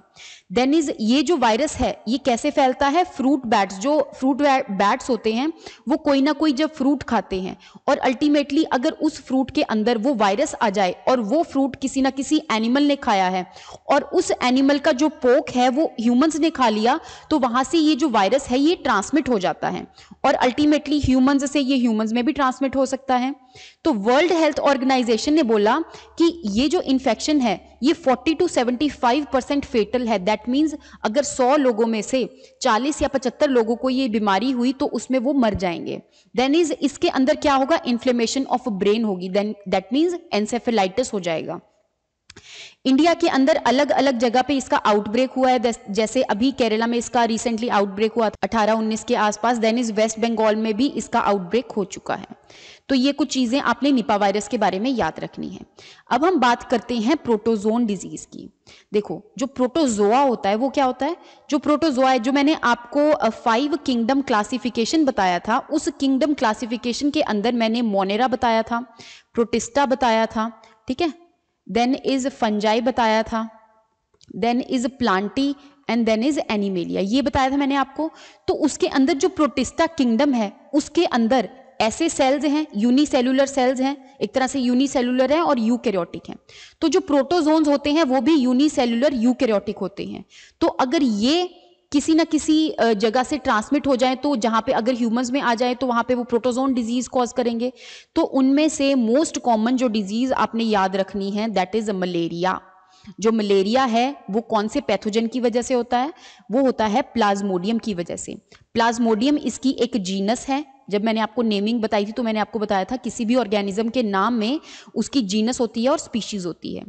देन इज ये जो वायरस है ये कैसे फैलता है फ्रूट बैट्स जो फ्रूट बैट्स होते हैं वो कोई ना कोई जब फ्रूट खाते हैं और अल्टीमेटली अगर उस फ्रूट के अंदर वो वायरस आ जाए और वो फ्रूट किसी ना किसी एनिमल ने खाया है और उस एनिमल का जो पोक है वो ह्यूमंस ने खा लिया तो वहां से ये जो वायरस है ये ट्रांसमिट हो जाता है और अल्टीमेटली ह्यूमन्स से ये ह्यूमन्स में भी ट्रांसमिट हो सकता है तो वर्ल्ड हेल्थ ऑर्गेनाइजेशन ने बोला कि ये जो इन्फेक्शन है ये forty to seventy five percent fatal है दैट दैट मीन्स अगर सौ लोगों में से चालीस या पचहत्तर लोगों को ये बीमारी हुई तो उसमें वो मर जाएंगे देन इज इसके अंदर क्या होगा इन्फ्लेमेशन ऑफ ब्रेन होगी देन दैट मीन्स एनसेफेलाइटिस हो जाएगा इंडिया के अंदर अलग अलग जगह पे इसका आउटब्रेक हुआ है जैसे अभी केरला में इसका रिसेंटली आउटब्रेक हुआ अठारह उन्नीस के आसपास देन इज वेस्ट बंगाल में भी इसका आउटब्रेक हो चुका है तो ये कुछ चीजें आपने निपा वायरस के बारे में याद रखनी है अब हम बात करते हैं प्रोटोजोन डिजीज की देखो जो प्रोटोजोआ होता है वो क्या होता है जो प्रोटोजोआ है जो मैंने आपको फाइव किंगडम क्लासिफिकेशन बताया था उस किंगडम क्लासिफिकेशन के अंदर मैंने मोनेरा बताया था प्रोटिस्टा बताया था ठीक है देन इज फंजाई बताया था then is Plantae and then is Animalia ये बताया था मैंने आपको तो उसके अंदर जो प्रोटिस्टा किंगडम है उसके अंदर ऐसे सेल्स हैं यूनिसेलुलर सेल्स हैं एक तरह से यूनिसेलुलर हैं और यूकैरियोटिक हैं तो जो प्रोटोजोन्स होते हैं वो भी यूनिसेलुलर यूकैरियोटिक होते हैं तो अगर ये किसी ना किसी जगह से ट्रांसमिट हो जाए तो जहाँ पे अगर ह्यूमंस में आ जाए तो वहाँ पे वो प्रोटोजोन डिजीज कॉज करेंगे तो उनमें से मोस्ट कॉमन जो डिजीज आपने याद रखनी है दैट इज मलेरिया जो मलेरिया है वो कौन से पैथोजन की वजह से होता है वो होता है प्लाज्मोडियम की वजह से प्लाज्मोडियम इसकी एक जीनस है जब मैंने आपको नेमिंग बताई थी तो मैंने आपको बताया था किसी भी ऑर्गेनिज्म के नाम में उसकी जीनस होती है और स्पीशीज होती है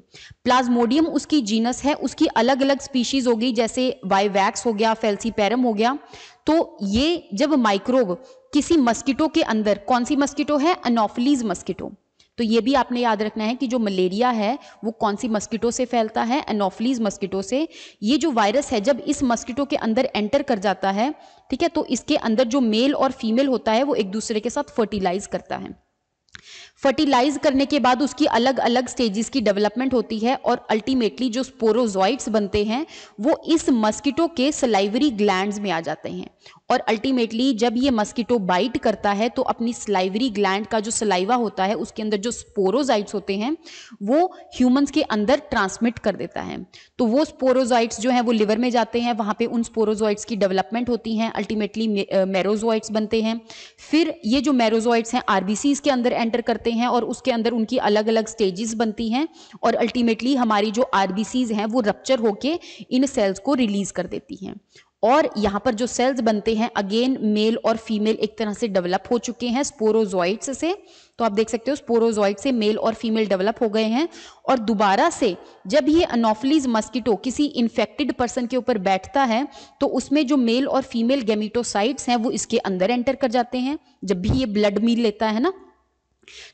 प्लाज्मोडियम उसकी जीनस है उसकी अलग अलग स्पीशीज हो गई जैसे वाईवैक्स हो गया फेल्सी पैरम हो गया तो ये जब माइक्रोब किसी मस्किटो के अंदर कौन सी मस्किटो है अनोफिलीज मस्किटो तो ये भी आपने याद रखना है कि जो मलेरिया है वो कौन सी मस्किटो से फैलता है एनोफिलीज मस्किटो से ये जो वायरस है जब इस मस्किटो के अंदर एंटर कर जाता है ठीक है तो इसके अंदर जो मेल और फीमेल होता है वो एक दूसरे के साथ फर्टिलाइज करता है फर्टिलाइज करने के बाद उसकी अलग अलग स्टेजेस की डेवलपमेंट होती है और अल्टीमेटली जो स्पोरोजॉइड्स बनते हैं वो इस मस्किटो के सलाइवरी ग्लैंड्स में आ जाते हैं और अल्टीमेटली जब ये मस्कीटो बाइट करता है तो अपनी स्लाइवरी ग्लैंड का जो सलाइवा होता है उसके अंदर जो स्पोरोजाइट्स होते हैं वो ह्यूमंस के अंदर ट्रांसमिट कर देता है तो वो स्पोरोजाइट्स जो हैं वो लिवर में जाते हैं वहाँ पे उन स्पोरोजाइट्स की डेवलपमेंट होती हैं अल्टीमेटली मेरोजॉइट्स बनते हैं फिर ये जो मेरोजॉइट्स हैं आर के अंदर एंटर करते हैं और उसके अंदर उनकी अलग अलग स्टेजेस बनती हैं और अल्टीमेटली हमारी जो आर हैं वो रप्चर होकर इन सेल्स को रिलीज कर देती हैं और यहाँ पर जो सेल्स बनते हैं अगेन मेल और फीमेल एक तरह से डेवलप हो चुके हैं स्पोरोजॉइड्स से तो आप देख सकते हो स्पोरोजॉइड से मेल और फीमेल डेवलप हो गए हैं और दोबारा से जब ये अनोफलीज मस्किटो किसी इन्फेक्टेड पर्सन के ऊपर बैठता है तो उसमें जो मेल और फीमेल गेमिटोसाइट्स हैं वो इसके अंदर एंटर कर जाते हैं जब भी ये ब्लड मील लेता है ना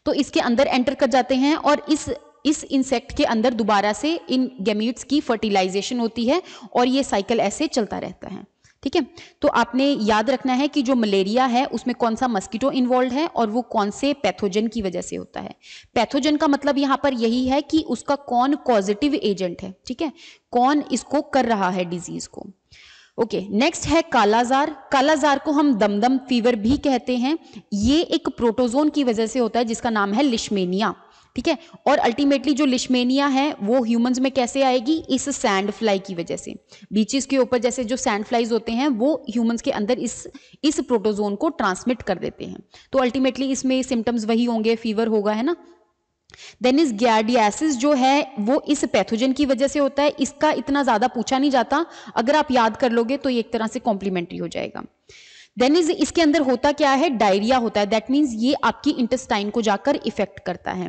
तो इसके अंदर एंटर कर जाते हैं और इस इस इंसेक्ट के अंदर दोबारा से इन गेमीट्स की फर्टिलाइजेशन होती है और ये साइकिल ऐसे चलता रहता है ठीक है तो आपने याद रखना है कि जो मलेरिया है उसमें कौन सा मस्कीटो इन्वॉल्व है और वो कौन से पैथोजन की वजह से होता है पैथोजन का मतलब यहाँ पर यही है कि उसका कौन पॉजिटिव एजेंट है ठीक है कौन इसको कर रहा है डिजीज को ओके okay, नेक्स्ट है कालाजार कालाजार को हम दमदम फीवर भी कहते हैं ये एक प्रोटोजोन की वजह से होता है जिसका नाम है लिशमेनिया ठीक है और अल्टीमेटली जो लिशमेनिया है वो ह्यूमंस में कैसे आएगी इस सैंड फ्लाई की वजह से बीचेस के ऊपर जैसे जो सैंड फ्लाइज होते हैं वो ह्यूमंस के अंदर इस इस प्रोटोजोन को ट्रांसमिट कर देते हैं तो अल्टीमेटली इसमें सिम्टम्स वही होंगे फीवर होगा है ना देन इज गैडियासिस जो है वो इस पैथोजन की वजह से होता है इसका इतना ज्यादा पूछा नहीं जाता अगर आप याद कर लोगे तो ये एक तरह से कॉम्प्लीमेंट्री हो जाएगा देन इज इसके अंदर होता क्या है डायरिया होता है दैट मीन्स ये आपकी इंटेस्टाइन को जाकर इफेक्ट करता है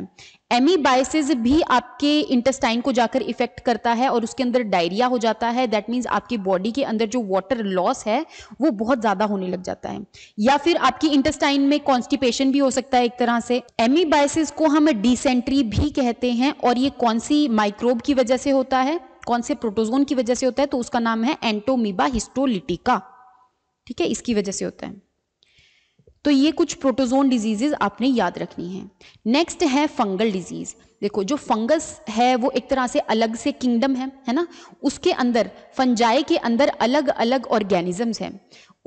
एमी बायसेज भी आपके इंटेस्टाइन को जाकर इफेक्ट करता है और उसके अंदर डायरिया हो जाता है दैट मीन्स आपकी बॉडी के अंदर जो वाटर लॉस है वो बहुत ज़्यादा होने लग जाता है या फिर आपकी इंटेस्टाइन में कॉन्स्टिपेशन भी हो सकता है एक तरह से एमी बायसेज को हम डिसेंट्री भी कहते हैं और ये कौन सी माइक्रोब की वजह से होता है कौन से प्रोटोजोन की वजह से होता है तो उसका नाम है एंटोमीबा हिस्टोलिटिका ठीक है इसकी वजह से होता है तो ये कुछ प्रोटोजोन डिजीजेज आपने याद रखनी है नेक्स्ट है फंगल डिजीज देखो जो फंगस है वो एक तरह से अलग से किंगडम है है ना उसके अंदर फंजाई के अंदर अलग अलग ऑर्गेनिजम्स हैं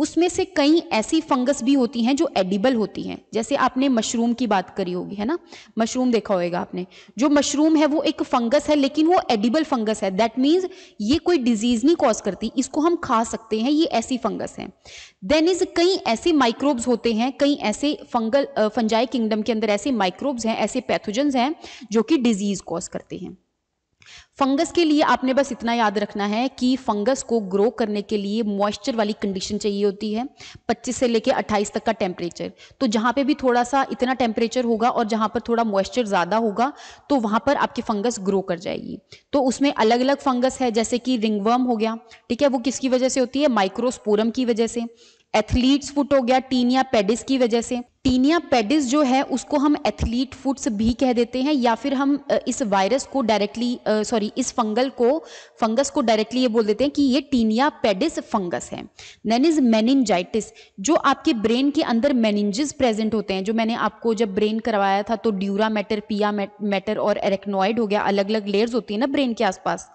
उसमें से कई ऐसी फंगस भी होती हैं जो एडिबल होती हैं जैसे आपने मशरूम की बात करी होगी है ना मशरूम देखा होगा आपने जो मशरूम है वो एक फंगस है लेकिन वो एडिबल फंगस है दैट मीन्स ये कोई डिजीज नहीं कॉज करती इसको हम खा सकते हैं ये ऐसी फंगस है देन इज कई ऐसे माइक्रोब्स होते हैं कई ऐसे फंगल फंजाई किंगडम के अंदर ऐसे माइक्रोब्स हैं ऐसे पैथोजन हैं जो कि डिजीज कॉज करते हैं फंगस के लिए आपने बस इतना याद रखना है कि फंगस को ग्रो करने के लिए मॉइस्चर वाली कंडीशन चाहिए होती है 25 से लेकर 28 तक का टेम्परेचर तो जहाँ पे भी थोड़ा सा इतना टेम्परेचर होगा और जहाँ पर थोड़ा मॉइस्चर ज़्यादा होगा तो वहाँ पर आपकी फंगस ग्रो कर जाएगी तो उसमें अलग अलग फंगस है जैसे कि रिंगवर्म हो गया ठीक है वो किसकी वजह से होती है माइक्रोस्पोरम की वजह से एथलीट्स फुट हो गया टीनिया पेडिस की वजह से टीनिया पेडिस जो है उसको हम एथलीट फुट्स भी कह देते हैं या फिर हम इस वायरस को डायरेक्टली सॉरी इस फंगल को फंगस को डायरेक्टली ये बोल देते हैं कि ये टीनिया पेडिस फंगस है देन इज मेनिनजाइटिस जो आपके ब्रेन के अंदर मेनिंजिस प्रेजेंट होते हैं जो मैंने आपको जब ब्रेन करवाया था तो ड्यूरा मैटर पिया मैटर और एरेक्नॉइड हो गया अलग अलग लेयर्स होती है ना ब्रेन के आसपास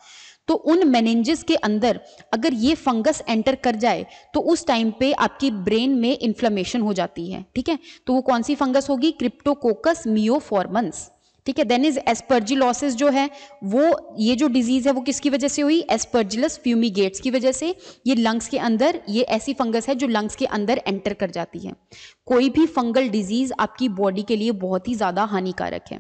तो उन मैनेंजेस के अंदर अगर ये फंगस एंटर कर जाए तो उस टाइम पे आपकी ब्रेन में इन्फ्लेमेशन हो जाती है ठीक है तो वो कौन सी फंगस होगी क्रिप्टोकोकस मियोफॉर्मस ठीक है देन इज एस्पर्जिलोसिस जो है वो ये जो डिजीज है वो किसकी वजह से हुई एस्पर्जिलस फ्यूमिगेट्स की वजह से ये लंग्स के अंदर ये ऐसी फंगस है जो लंग्स के अंदर एंटर कर जाती है कोई भी फंगल डिजीज आपकी बॉडी के लिए बहुत ही ज्यादा हानिकारक है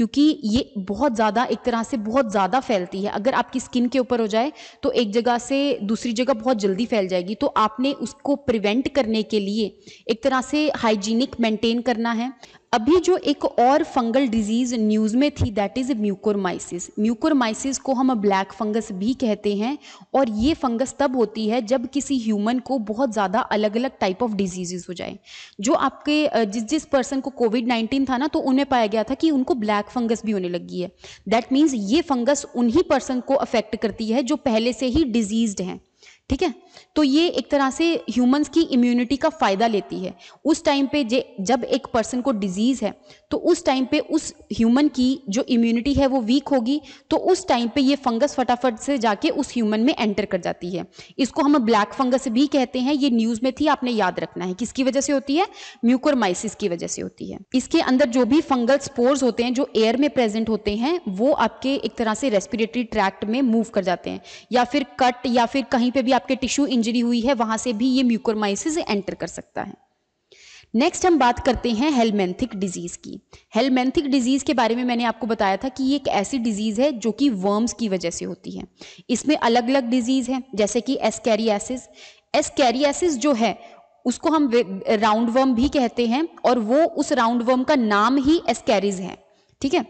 क्योंकि ये बहुत ज़्यादा एक तरह से बहुत ज़्यादा फैलती है अगर आपकी स्किन के ऊपर हो जाए तो एक जगह से दूसरी जगह बहुत जल्दी फैल जाएगी तो आपने उसको प्रिवेंट करने के लिए एक तरह से हाइजीनिक मेंटेन करना है अभी जो एक और फंगल डिजीज न्यूज़ में थी दैट इज़ म्यूकोरमाइसिस म्यूकोरमाइसिस को हम ब्लैक फंगस भी कहते हैं और ये फंगस तब होती है जब किसी ह्यूमन को बहुत ज़्यादा अलग अलग टाइप ऑफ डिजीजेस हो जाए जो आपके जिस जिस पर्सन को कोविड नाइन्टीन था ना तो उन्हें पाया गया था कि उनको ब्लैक फंगस भी होने लगी है दैट मीन्स ये फंगस उन्हीं पर्सन को अफेक्ट करती है जो पहले से ही डिजीज्ड हैं ठीक है तो ये एक तरह से ह्यूमंस की इम्यूनिटी का फायदा लेती है उस टाइम पे जब एक पर्सन को डिजीज है तो उस टाइम पे उस ह्यूमन की जो इम्यूनिटी है वो वीक होगी तो उस टाइम पे ये फंगस फटाफट से जाके उस ह्यूमन में एंटर कर जाती है इसको हम ब्लैक फंगस भी कहते हैं ये न्यूज में थी आपने याद रखना है किसकी वजह से होती है म्यूकोरमाइसिस की वजह से होती है इसके अंदर जो भी फंगल स्पोर्स होते हैं जो एयर में प्रेजेंट होते हैं वो आपके एक तरह से रेस्पिरेटरी ट्रैक्ट में मूव कर जाते हैं या फिर कट या फिर कहीं पर भी आपके टिश्यू इंजरी हुई है वहां से भी ये म्यूकोरमाइसिस एंटर कर सकता है नेक्स्ट हम बात करते हैं हेलमेंथिक डिजीज़ की हेलमेंथिक डिजीज़ के बारे में मैंने आपको बताया था कि ये एक ऐसी डिजीज़ है जो कि वर्म्स की वजह से होती है इसमें अलग अलग डिजीज़ है जैसे कि एस्कैरियासिस एस्कैरियासिस जो है उसको हम राउंड वर्म भी कहते हैं और वो उस राउंड वर्म का नाम ही एस्कैरिज है ठीक है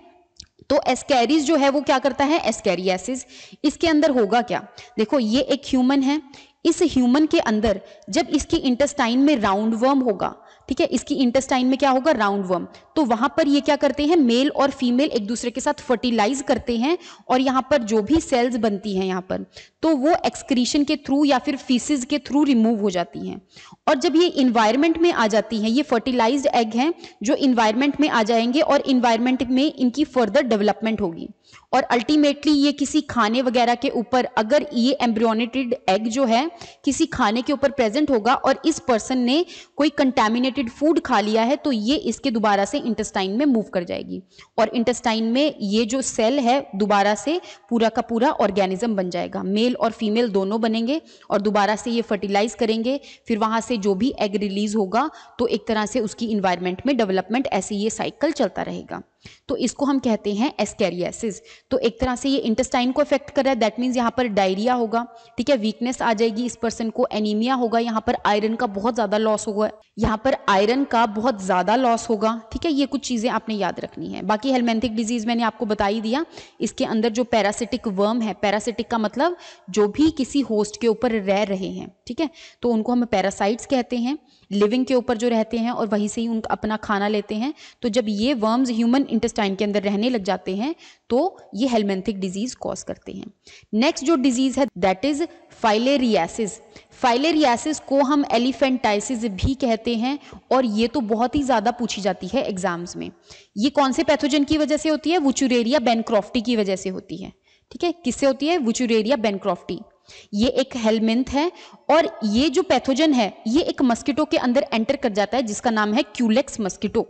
तो एस्कैरिस जो है वो क्या करता है एस्कैरियासिस इसके अंदर होगा क्या देखो ये एक ह्यूमन है इस ह्यूमन के अंदर जब इसकी इंटेस्टाइन में राउंड वर्म होगा ठीक है इसकी इंटेस्टाइन में क्या होगा राउंड वर्म तो वहां पर ये क्या करते हैं मेल और फीमेल एक दूसरे के साथ फर्टिलाइज करते हैं और यहाँ पर जो भी सेल्स बनती हैं यहाँ पर तो वो एक्सक्रीशन के थ्रू या फिर फीसिस के थ्रू रिमूव हो जाती हैं और जब ये इन्वायरमेंट में आ जाती हैं ये फर्टिलाइज्ड एग हैं जो इन्वायरमेंट में आ जाएंगे और इन्वायरमेंट में इनकी फर्दर डेवलपमेंट होगी और अल्टीमेटली ये किसी खाने वगैरह के ऊपर अगर ये एम्ब्रियोनेटेड एग जो है किसी खाने के ऊपर प्रेजेंट होगा और इस पर्सन ने कोई कंटेमिनेटेड फूड खा लिया है तो ये इसके दोबारा से इंटेस्टाइन में मूव कर जाएगी और इंटेस्टाइन में ये जो सेल है दोबारा से पूरा का पूरा ऑर्गेनिज्म बन जाएगा मेल मेल और फीमेल दोनों बनेंगे और दोबारा से ये फर्टिलाइज करेंगे फिर वहाँ से जो भी एग रिलीज होगा तो एक तरह से उसकी इन्वायरमेंट में डेवलपमेंट ऐसे ये साइकिल चलता रहेगा तो इसको हम कहते हैं एस्केरियासिस तो एक तरह से ये इंटेस्टाइन को इफेक्ट कर रहा है दैट मीन्स यहाँ पर डायरिया होगा ठीक है वीकनेस आ जाएगी इस पर्सन को एनीमिया होगा यहाँ पर आयरन का बहुत ज़्यादा लॉस होगा यहाँ पर आयरन का बहुत ज़्यादा लॉस होगा ठीक है ये कुछ चीज़ें आपने याद रखनी है बाकी हेलमेंथिक डिजीज़ मैंने आपको बता ही दिया इसके अंदर जो पैरासिटिक वर्म है पैरासिटिक का मतलब जो भी किसी होस्ट के ऊपर रह रहे हैं ठीक है तो उनको हम पैरासाइट्स कहते हैं लिविंग के ऊपर जो रहते हैं और वहीं से ही उनका अपना खाना लेते हैं तो जब ये वर्म्स ह्यूमन इंटेस्टाइन के अंदर रहने लग जाते हैं तो ये हेलमेंथिक डिजीज कॉज करते हैं नेक्स्ट जो डिजीज है दैट इज फाइलेरियासिस फाइलेरियासिस को हम एलिफेंटाइसिस भी कहते हैं और ये तो बहुत ही ज़्यादा पूछी जाती है एग्जाम्स में ये कौन से पैथोजन की वजह से होती है वुचुरेरिया बेनक्रॉफ्टी की वजह से होती है ठीक है किससे होती है वुचुरेरिया बेनक्रॉफ्टी ये एक हेलमिंथ है और ये जो पैथोजन है ये एक मस्किटो के अंदर एंटर कर जाता है जिसका नाम है क्यूलेक्स मस्किटो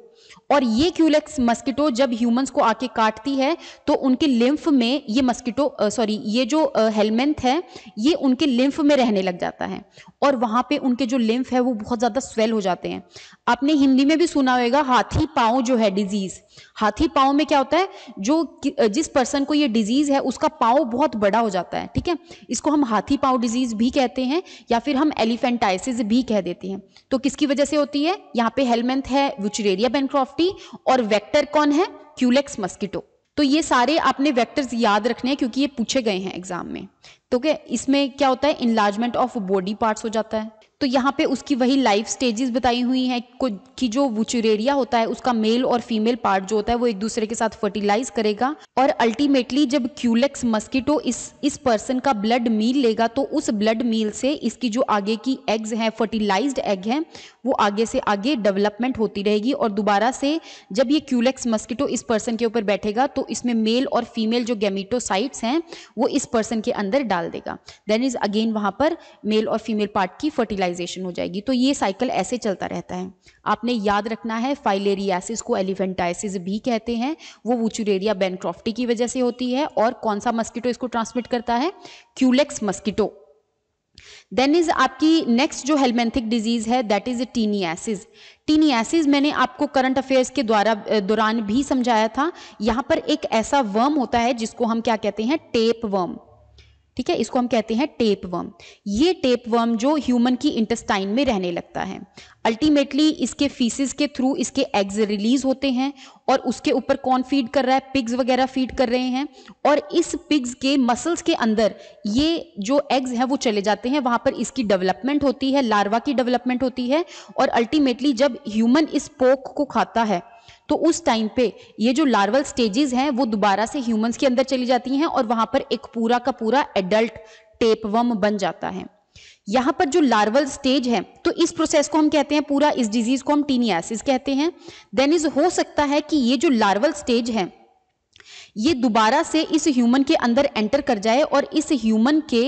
और ये क्यूलेक्स मस्किटो जब ह्यूमंस को आके काटती है तो उनके लिम्फ में ये मस्किटो सॉरी ये जो हेलमेंथ है ये उनके लिम्फ में रहने लग जाता है और वहां पे उनके जो लिम्फ है वो बहुत ज़्यादा स्वेल हो जाते हैं आपने हिंदी में भी सुना होगा हाथी पाओ जो है डिजीज़ हाथी पाओ में क्या होता है जो जिस पर्सन को ये डिजीज़ है उसका पाओ बहुत बड़ा हो जाता है ठीक है इसको हम हाथी पाओ डिजीज़ भी कहते हैं या फिर हम एलिफेंटाइसिस भी कह देते हैं तो किसकी वजह से होती है यहाँ पे हेलमेंथ है विचरेरिया बेनक्रॉफ्ट पॉपी और वेक्टर कौन है क्यूलेक्स मस्किटो तो ये सारे आपने वेक्टर्स याद रखने हैं क्योंकि ये पूछे गए हैं एग्जाम में तो क्या इसमें क्या होता है इनलार्जमेंट ऑफ बॉडी पार्ट्स हो जाता है तो यहाँ पे उसकी वही लाइफ स्टेजेस बताई हुई हैं कि जो वुचुरेरिया होता है उसका मेल और फीमेल पार्ट जो होता है वो एक दूसरे के साथ फर्टिलाइज करेगा और अल्टीमेटली जब क्यूलेक्स मस्किटो इस इस पर्सन का ब्लड मील लेगा तो उस ब्लड मील से इसकी जो आगे की एग्स हैं फर्टिलाइज एग हैं वो आगे से आगे डेवलपमेंट होती रहेगी और दोबारा से जब ये क्यूलेक्स मस्किटो इस पर्सन के ऊपर बैठेगा तो इसमें मेल और फीमेल जो गैमिटोसाइट्स हैं वो इस पर्सन के अंदर डाल देगा देन इज अगेन वहाँ पर मेल और फीमेल पार्ट की फर्टिलाइज मिनरलाइजेशन हो जाएगी तो ये साइकिल ऐसे चलता रहता है आपने याद रखना है फाइलेरियासिस को एलिफेंटाइसिस भी कहते हैं वो वूचुरेरिया बैनक्रॉफ्टी की वजह से होती है और कौन सा मस्किटो इसको ट्रांसमिट करता है क्यूलेक्स मस्किटो देन इज आपकी नेक्स्ट जो हेलमेंथिक डिजीज है दैट इज टीनियासिस टीनियासिस मैंने आपको करंट अफेयर्स के द्वारा दौरान भी समझाया था यहां पर एक ऐसा वर्म होता है जिसको हम क्या कहते हैं टेप वर्म ठीक है इसको हम कहते हैं टेप वर्म ये टेप वर्म जो ह्यूमन की इंटेस्टाइन में रहने लगता है अल्टीमेटली इसके फीसिस के थ्रू इसके एग्ज रिलीज होते हैं और उसके ऊपर कौन फीड कर रहा है पिग्स वगैरह फीड कर रहे हैं और इस पिग्स के मसल्स के अंदर ये जो एग्ज हैं वो चले जाते हैं वहां पर इसकी डेवलपमेंट होती है लार्वा की डेवलपमेंट होती है और अल्टीमेटली जब ह्यूमन इस पोक को खाता है तो उस टाइम पे ये जो लार्वल स्टेजेस हैं वो दोबारा से ह्यूमंस के अंदर चली जाती हैं और वहां पर एक पूरा का पूरा एडल्ट टेपवम बन जाता है यहां पर जो लार्वल स्टेज है तो इस प्रोसेस को हम कहते हैं पूरा इस डिजीज को हम टीनियासिस कहते हैं देन इज हो सकता है कि ये जो लार्वल स्टेज है ये दोबारा से इस ह्यूमन के अंदर एंटर कर जाए और इस ह्यूमन के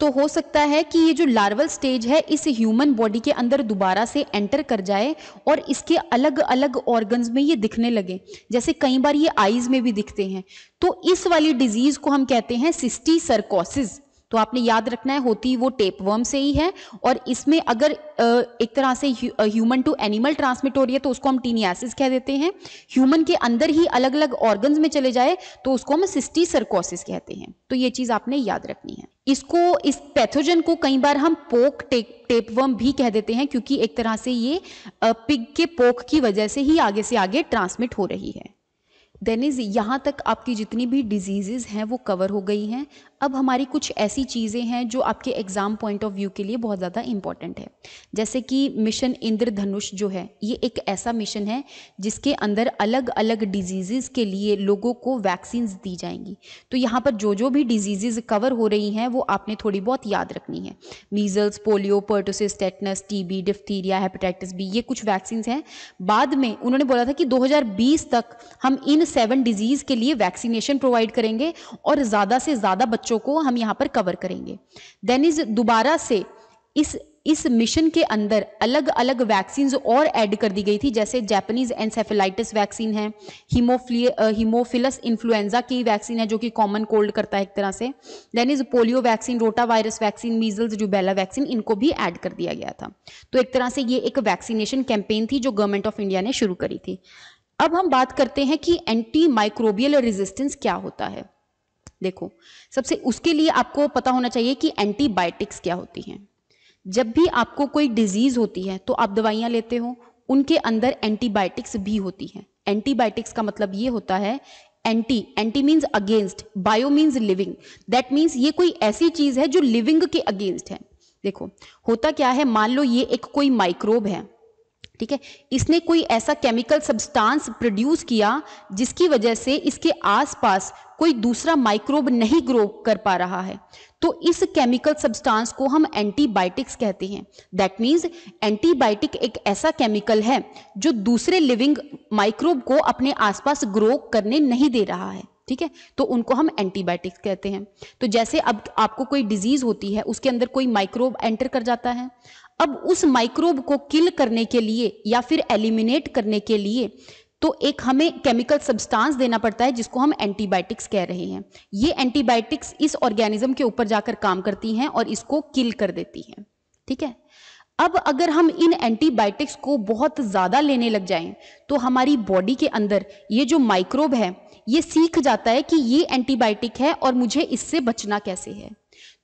तो हो सकता है कि ये जो लार्वल स्टेज है इस ह्यूमन बॉडी के अंदर दोबारा से एंटर कर जाए और इसके अलग अलग ऑर्गन्स में ये दिखने लगे जैसे कई बार ये आईज में भी दिखते हैं तो इस वाली डिजीज को हम कहते हैं सिस्टी सर्कोसिस तो आपने याद रखना है होती वो टेप वर्म से ही है और इसमें अगर एक तरह से ह्यूमन टू एनिमल ट्रांसमिट हो रही है तो उसको हम टीनियासिस कह देते हैं ह्यूमन के अंदर ही अलग अलग ऑर्गन में चले जाए तो उसको हम सिस्टी सरकोसिस कहते हैं तो ये चीज़ आपने याद रखनी है इसको इस पैथोजन को कई बार हम पोक टेप टेपवर्म भी कह देते हैं क्योंकि एक तरह से ये पिग के पोक की वजह से ही आगे से आगे ट्रांसमिट हो रही है देन इज़ यहाँ तक आपकी जितनी भी डिजीजेज हैं वो कवर हो गई हैं अब हमारी कुछ ऐसी चीज़ें हैं जो आपके एग्ज़ाम पॉइंट ऑफ व्यू के लिए बहुत ज़्यादा इंपॉर्टेंट है जैसे कि मिशन इंद्रधनुष जो है ये एक ऐसा मिशन है जिसके अंदर अलग अलग डिजीज़ के लिए लोगों को वैक्सीन्स दी जाएंगी तो यहाँ पर जो जो भी डिजीज़ कवर हो रही हैं वो आपने थोड़ी बहुत याद रखनी है measles polio pertussis tetanus TB diphtheria hepatitis B ये कुछ वैक्सीन हैं बाद में उन्होंने बोला था कि दो तक हम इन सेवन डिजीज़ के लिए वैक्सीनेशन प्रोवाइड करेंगे और ज़्यादा से ज़्यादा बच्चों को हम यहाँ पर कवर करेंगे देन इज दोबारा से इस इस मिशन के अंदर अलग अलग वैक्सीन और ऐड कर दी गई थी जैसे जैपनीज एनसेफेलाइटिस वैक्सीन है हीमोफिलस इन्फ्लुएंजा की वैक्सीन है जो कि कॉमन कोल्ड करता है एक तरह से then is polio vaccine rota virus vaccine measles rubella vaccine इनको भी ऐड कर दिया गया था तो एक तरह से ये एक वैक्सीनेशन कैंपेन थी जो गवर्नमेंट ऑफ इंडिया ने शुरू करी थी अब हम बात करते हैं कि एंटी माइक्रोबियल रेजिस्टेंस क्या होता है देखो सबसे उसके लिए आपको पता होना चाहिए कि एंटीबायोटिक्स क्या होती हैं जब भी आपको कोई डिजीज़ होती है तो आप दवाइयां लेते हो उनके अंदर एंटीबायोटिक्स भी होती है एंटीबायोटिक्स का मतलब ये होता है anti anti means against bio means living that means ये कोई ऐसी चीज़ है जो लिविंग के अगेंस्ट है देखो होता क्या है मान लो ये एक कोई माइक्रोब है ठीक है इसने कोई ऐसा केमिकल सब्सटेंस प्रोड्यूस किया जिसकी वजह से इसके आसपास कोई दूसरा माइक्रोब नहीं ग्रो कर पा रहा है तो इस केमिकल सब्सटेंस को हम एंटीबायोटिक्स कहते हैं दैट मीन्स एंटीबायोटिक एक ऐसा केमिकल है जो दूसरे लिविंग माइक्रोब को अपने आसपास ग्रो करने नहीं दे रहा है ठीक है तो उनको हम एंटीबायोटिक्स कहते हैं तो जैसे अब आपको कोई डिजीज होती है उसके अंदर कोई माइक्रोब एंटर कर जाता है अब उस माइक्रोब को किल करने के लिए या फिर एलिमिनेट करने के लिए तो एक हमें केमिकल सब्सटेंस देना पड़ता है जिसको हम एंटीबायोटिक्स कह रहे हैं ये एंटीबायोटिक्स इस ऑर्गेनिज्म के ऊपर जाकर काम करती हैं और इसको किल कर देती हैं ठीक है अब अगर हम इन एंटीबायोटिक्स को बहुत ज़्यादा लेने लग जाएं तो हमारी बॉडी के अंदर ये जो माइक्रोब है ये सीख जाता है कि ये एंटीबायोटिक है और मुझे इससे बचना कैसे है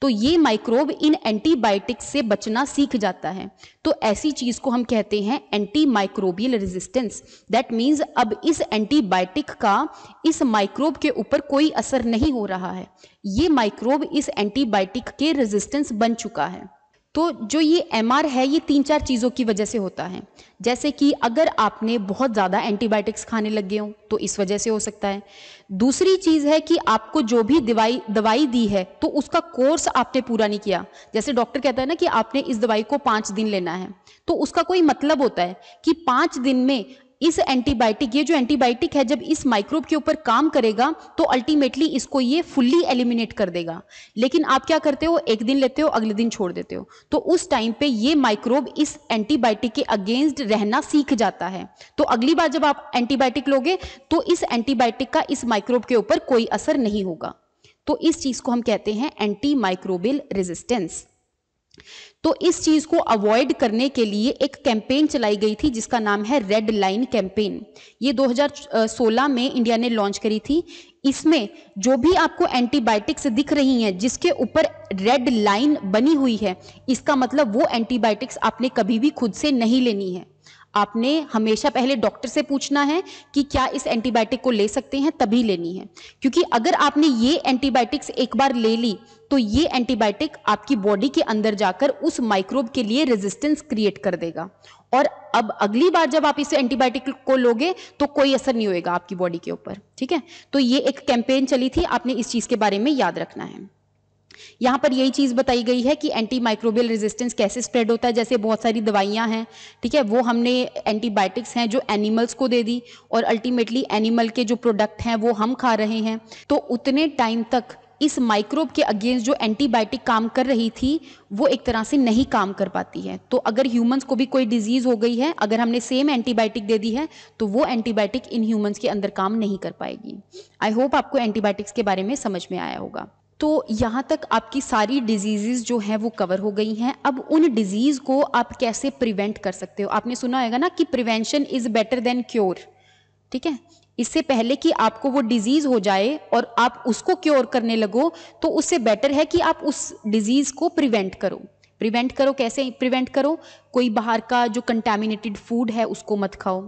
तो ये माइक्रोब इन एंटीबायोटिक से बचना सीख जाता है तो ऐसी चीज को हम कहते हैं antimicrobial resistance that means अब इस एंटीबायोटिक का इस माइक्रोब के ऊपर कोई असर नहीं हो रहा है ये माइक्रोब इस एंटीबायोटिक के रेजिस्टेंस बन चुका है तो जो ये एम है ये तीन चार चीज़ों की वजह से होता है जैसे कि अगर आपने बहुत ज़्यादा एंटीबायोटिक्स खाने लग गए हों तो इस वजह से हो सकता है दूसरी चीज़ है कि आपको जो भी दवाई दवाई दी है तो उसका कोर्स आपने पूरा नहीं किया जैसे डॉक्टर कहता है ना कि आपने इस दवाई को पाँच दिन लेना है तो उसका कोई मतलब होता है कि पाँच दिन में इस एंटीबायोटिक ये जो एंटीबायोटिक है जब इस माइक्रोब के ऊपर काम करेगा तो अल्टीमेटली इसको ये फुल्ली एलिमिनेट कर देगा लेकिन आप क्या करते हो एक दिन लेते हो अगले दिन छोड़ देते हो तो उस टाइम पे ये माइक्रोब इस एंटीबायोटिक के अगेंस्ट रहना सीख जाता है तो अगली बार जब आप एंटीबायोटिक लोगे तो इस एंटीबायोटिक का इस माइक्रोब के ऊपर कोई असर नहीं होगा तो इस चीज को हम कहते हैं एंटी माइक्रोबिल रेजिस्टेंस तो इस चीज को अवॉइड करने के लिए एक कैंपेन चलाई गई थी जिसका नाम है रेड लाइन कैंपेन ये 2016 में इंडिया ने लॉन्च करी थी इसमें जो भी आपको एंटीबायोटिक्स दिख रही हैं जिसके ऊपर रेड लाइन बनी हुई है इसका मतलब वो एंटीबायोटिक्स आपने कभी भी खुद से नहीं लेनी है आपने हमेशा पहले डॉक्टर से पूछना है कि क्या इस एंटीबायोटिक को ले सकते हैं तभी लेनी है क्योंकि अगर आपने ये एंटीबायोटिक्स एक बार ले ली तो ये एंटीबायोटिक आपकी बॉडी के अंदर जाकर उस माइक्रोब के लिए रेजिस्टेंस क्रिएट कर देगा और अब अगली बार जब आप इसे एंटीबायोटिक को लोगे तो कोई असर नहीं होएगा आपकी बॉडी के ऊपर ठीक है तो ये एक कैंपेन चली थी आपने इस चीज के बारे में याद रखना है यहाँ पर यही चीज़ बताई गई है कि एंटी माइक्रोबियल रेजिस्टेंस कैसे स्प्रेड होता है जैसे बहुत सारी दवाइयाँ हैं ठीक है वो हमने एंटीबायोटिक्स हैं जो एनिमल्स को दे दी और अल्टीमेटली एनिमल के जो प्रोडक्ट हैं वो हम खा रहे हैं तो उतने टाइम तक इस माइक्रोब के अगेंस्ट जो एंटीबायोटिक काम कर रही थी वो एक तरह से नहीं काम कर पाती है तो अगर ह्यूमंस को भी कोई डिजीज़ हो गई है अगर हमने सेम एंटीबायोटिक दे दी है तो वो एंटीबायोटिक इन ह्यूमंस के अंदर काम नहीं कर पाएगी आई होप आपको एंटीबायोटिक्स के बारे में समझ में आया होगा तो यहाँ तक आपकी सारी डिजीज़ जो हैं वो कवर हो गई हैं अब उन डिज़ीज़ को आप कैसे प्रिवेंट कर सकते हो आपने सुना होगा ना कि prevention is better than cure ठीक है इससे पहले कि आपको वो डिज़ीज़ हो जाए और आप उसको क्योर करने लगो तो उससे बेटर है कि आप उस डिज़ीज़ को प्रिवेंट करो प्रिवेंट करो कैसे प्रिवेंट करो कोई बाहर का जो कंटेमिनेटेड फूड है उसको मत खाओ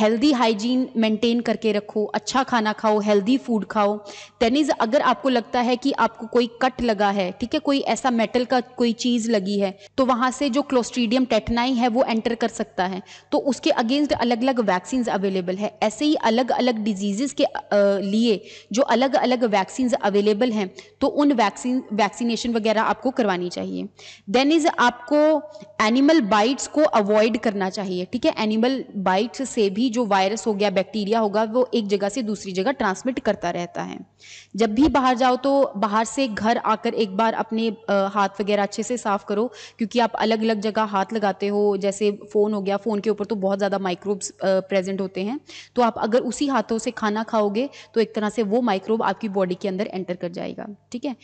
हेल्दी हाइजीन मेंटेन करके रखो अच्छा खाना खाओ हेल्दी फूड खाओ देन इज़ अगर आपको लगता है कि आपको कोई कट लगा है ठीक है कोई ऐसा मेटल का कोई चीज़ लगी है तो वहां से जो क्लोस्ट्रीडियम टेटनाई है वो एंटर कर सकता है तो उसके अगेंस्ट अलग अलग वैक्सीन अवेलेबल है ऐसे ही अलग अलग डिजीजेस के लिए जो अलग अलग वैक्सीन अवेलेबल हैं तो उन वैक्सीन वैक्सीनेशन वगैरह आपको करवानी चाहिए देन इज़ आपको एनिमल बाइट्स को अवॉइड करना चाहिए ठीक है एनिमल बाइट्स से भी भी जो वायरस हो गया बैक्टीरिया होगा वो एक जगह से दूसरी जगह ट्रांसमिट करता रहता है जब भी बाहर जाओ तो बाहर से घर आकर एक बार अपने हाथ वगैरह अच्छे से साफ़ करो क्योंकि आप अलग अलग जगह हाथ लगाते हो जैसे फ़ोन हो गया फ़ोन के ऊपर तो बहुत ज़्यादा माइक्रोब्स प्रेजेंट होते हैं तो आप अगर उसी हाथों से खाना खाओगे तो एक तरह से वो माइक्रोब आपकी बॉडी के अंदर एंटर कर जाएगा ठीक है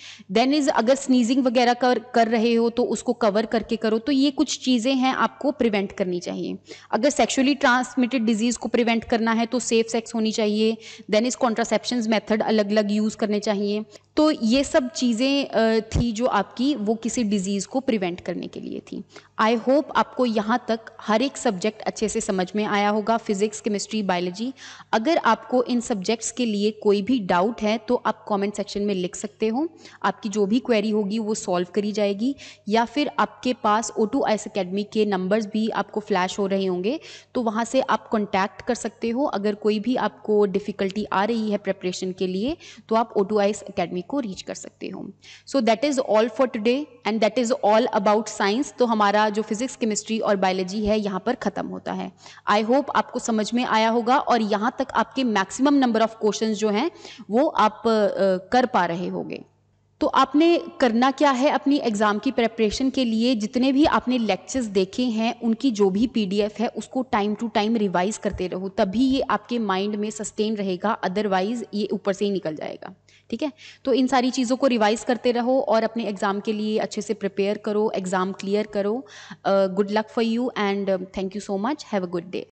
देन इज़ अगर स्नीजिंग वगैरह कर कर रहे हो तो उसको कवर करके करो तो ये कुछ चीज़ें हैं आपको प्रिवेंट करनी चाहिए अगर सेक्शुअली ट्रांसमिटेड डिजीज डिजीज़ को प्रिवेंट करना है तो सेफ सेक्स होनी चाहिए देन इस कॉन्ट्रासेप्शन मेथड अलग अलग यूज़ करने चाहिए तो ये सब चीज़ें थी जो आपकी वो किसी डिज़ीज़ को प्रिवेंट करने के लिए थी आई होप आपको यहाँ तक हर एक सब्जेक्ट अच्छे से समझ में आया होगा फिजिक्स केमिस्ट्री बायोलॉजी अगर आपको इन सब्जेक्ट्स के लिए कोई भी डाउट है तो आप कमेंट सेक्शन में लिख सकते हो आपकी जो भी क्वेरी होगी वो सॉल्व करी जाएगी या फिर आपके पास ओ टू आइस अकेडमी के नंबर्स भी आपको फ्लैश हो रहे होंगे तो वहाँ से आप कॉन्टैक्ट कर सकते हो अगर कोई भी आपको डिफ़िकल्टी आ रही है प्रेपरेशन के लिए तो आप ओ टू आइस अकेडमी को रीच कर सकते हो so that is all for today and that is all about science तो हमारा हमारा जो फिज़िक्स केमिस्ट्री और बायोलॉजी है यहाँ पर ख़त्म होता है आई होप आपको समझ में आया होगा और यहाँ तक आपके मैक्सिमम नंबर ऑफ क्वेश्चन जो हैं वो आप कर पा रहे होंगे तो आपने करना क्या है अपनी एग्ज़ाम की प्रेपरेशन के लिए जितने भी आपने लेक्चर्स देखे हैं उनकी जो भी पीडीएफ है उसको टाइम टू टाइम रिवाइज़ करते रहो तभी ये आपके माइंड में सस्टेन रहेगा अदरवाइज़ ये ऊपर से ही निकल जाएगा ठीक है तो इन सारी चीज़ों को रिवाइज़ करते रहो और अपने एग्ज़ाम के लिए अच्छे से प्रिपेयर करो एग्ज़ाम क्लियर करो good luck for you and thank you so much have a good day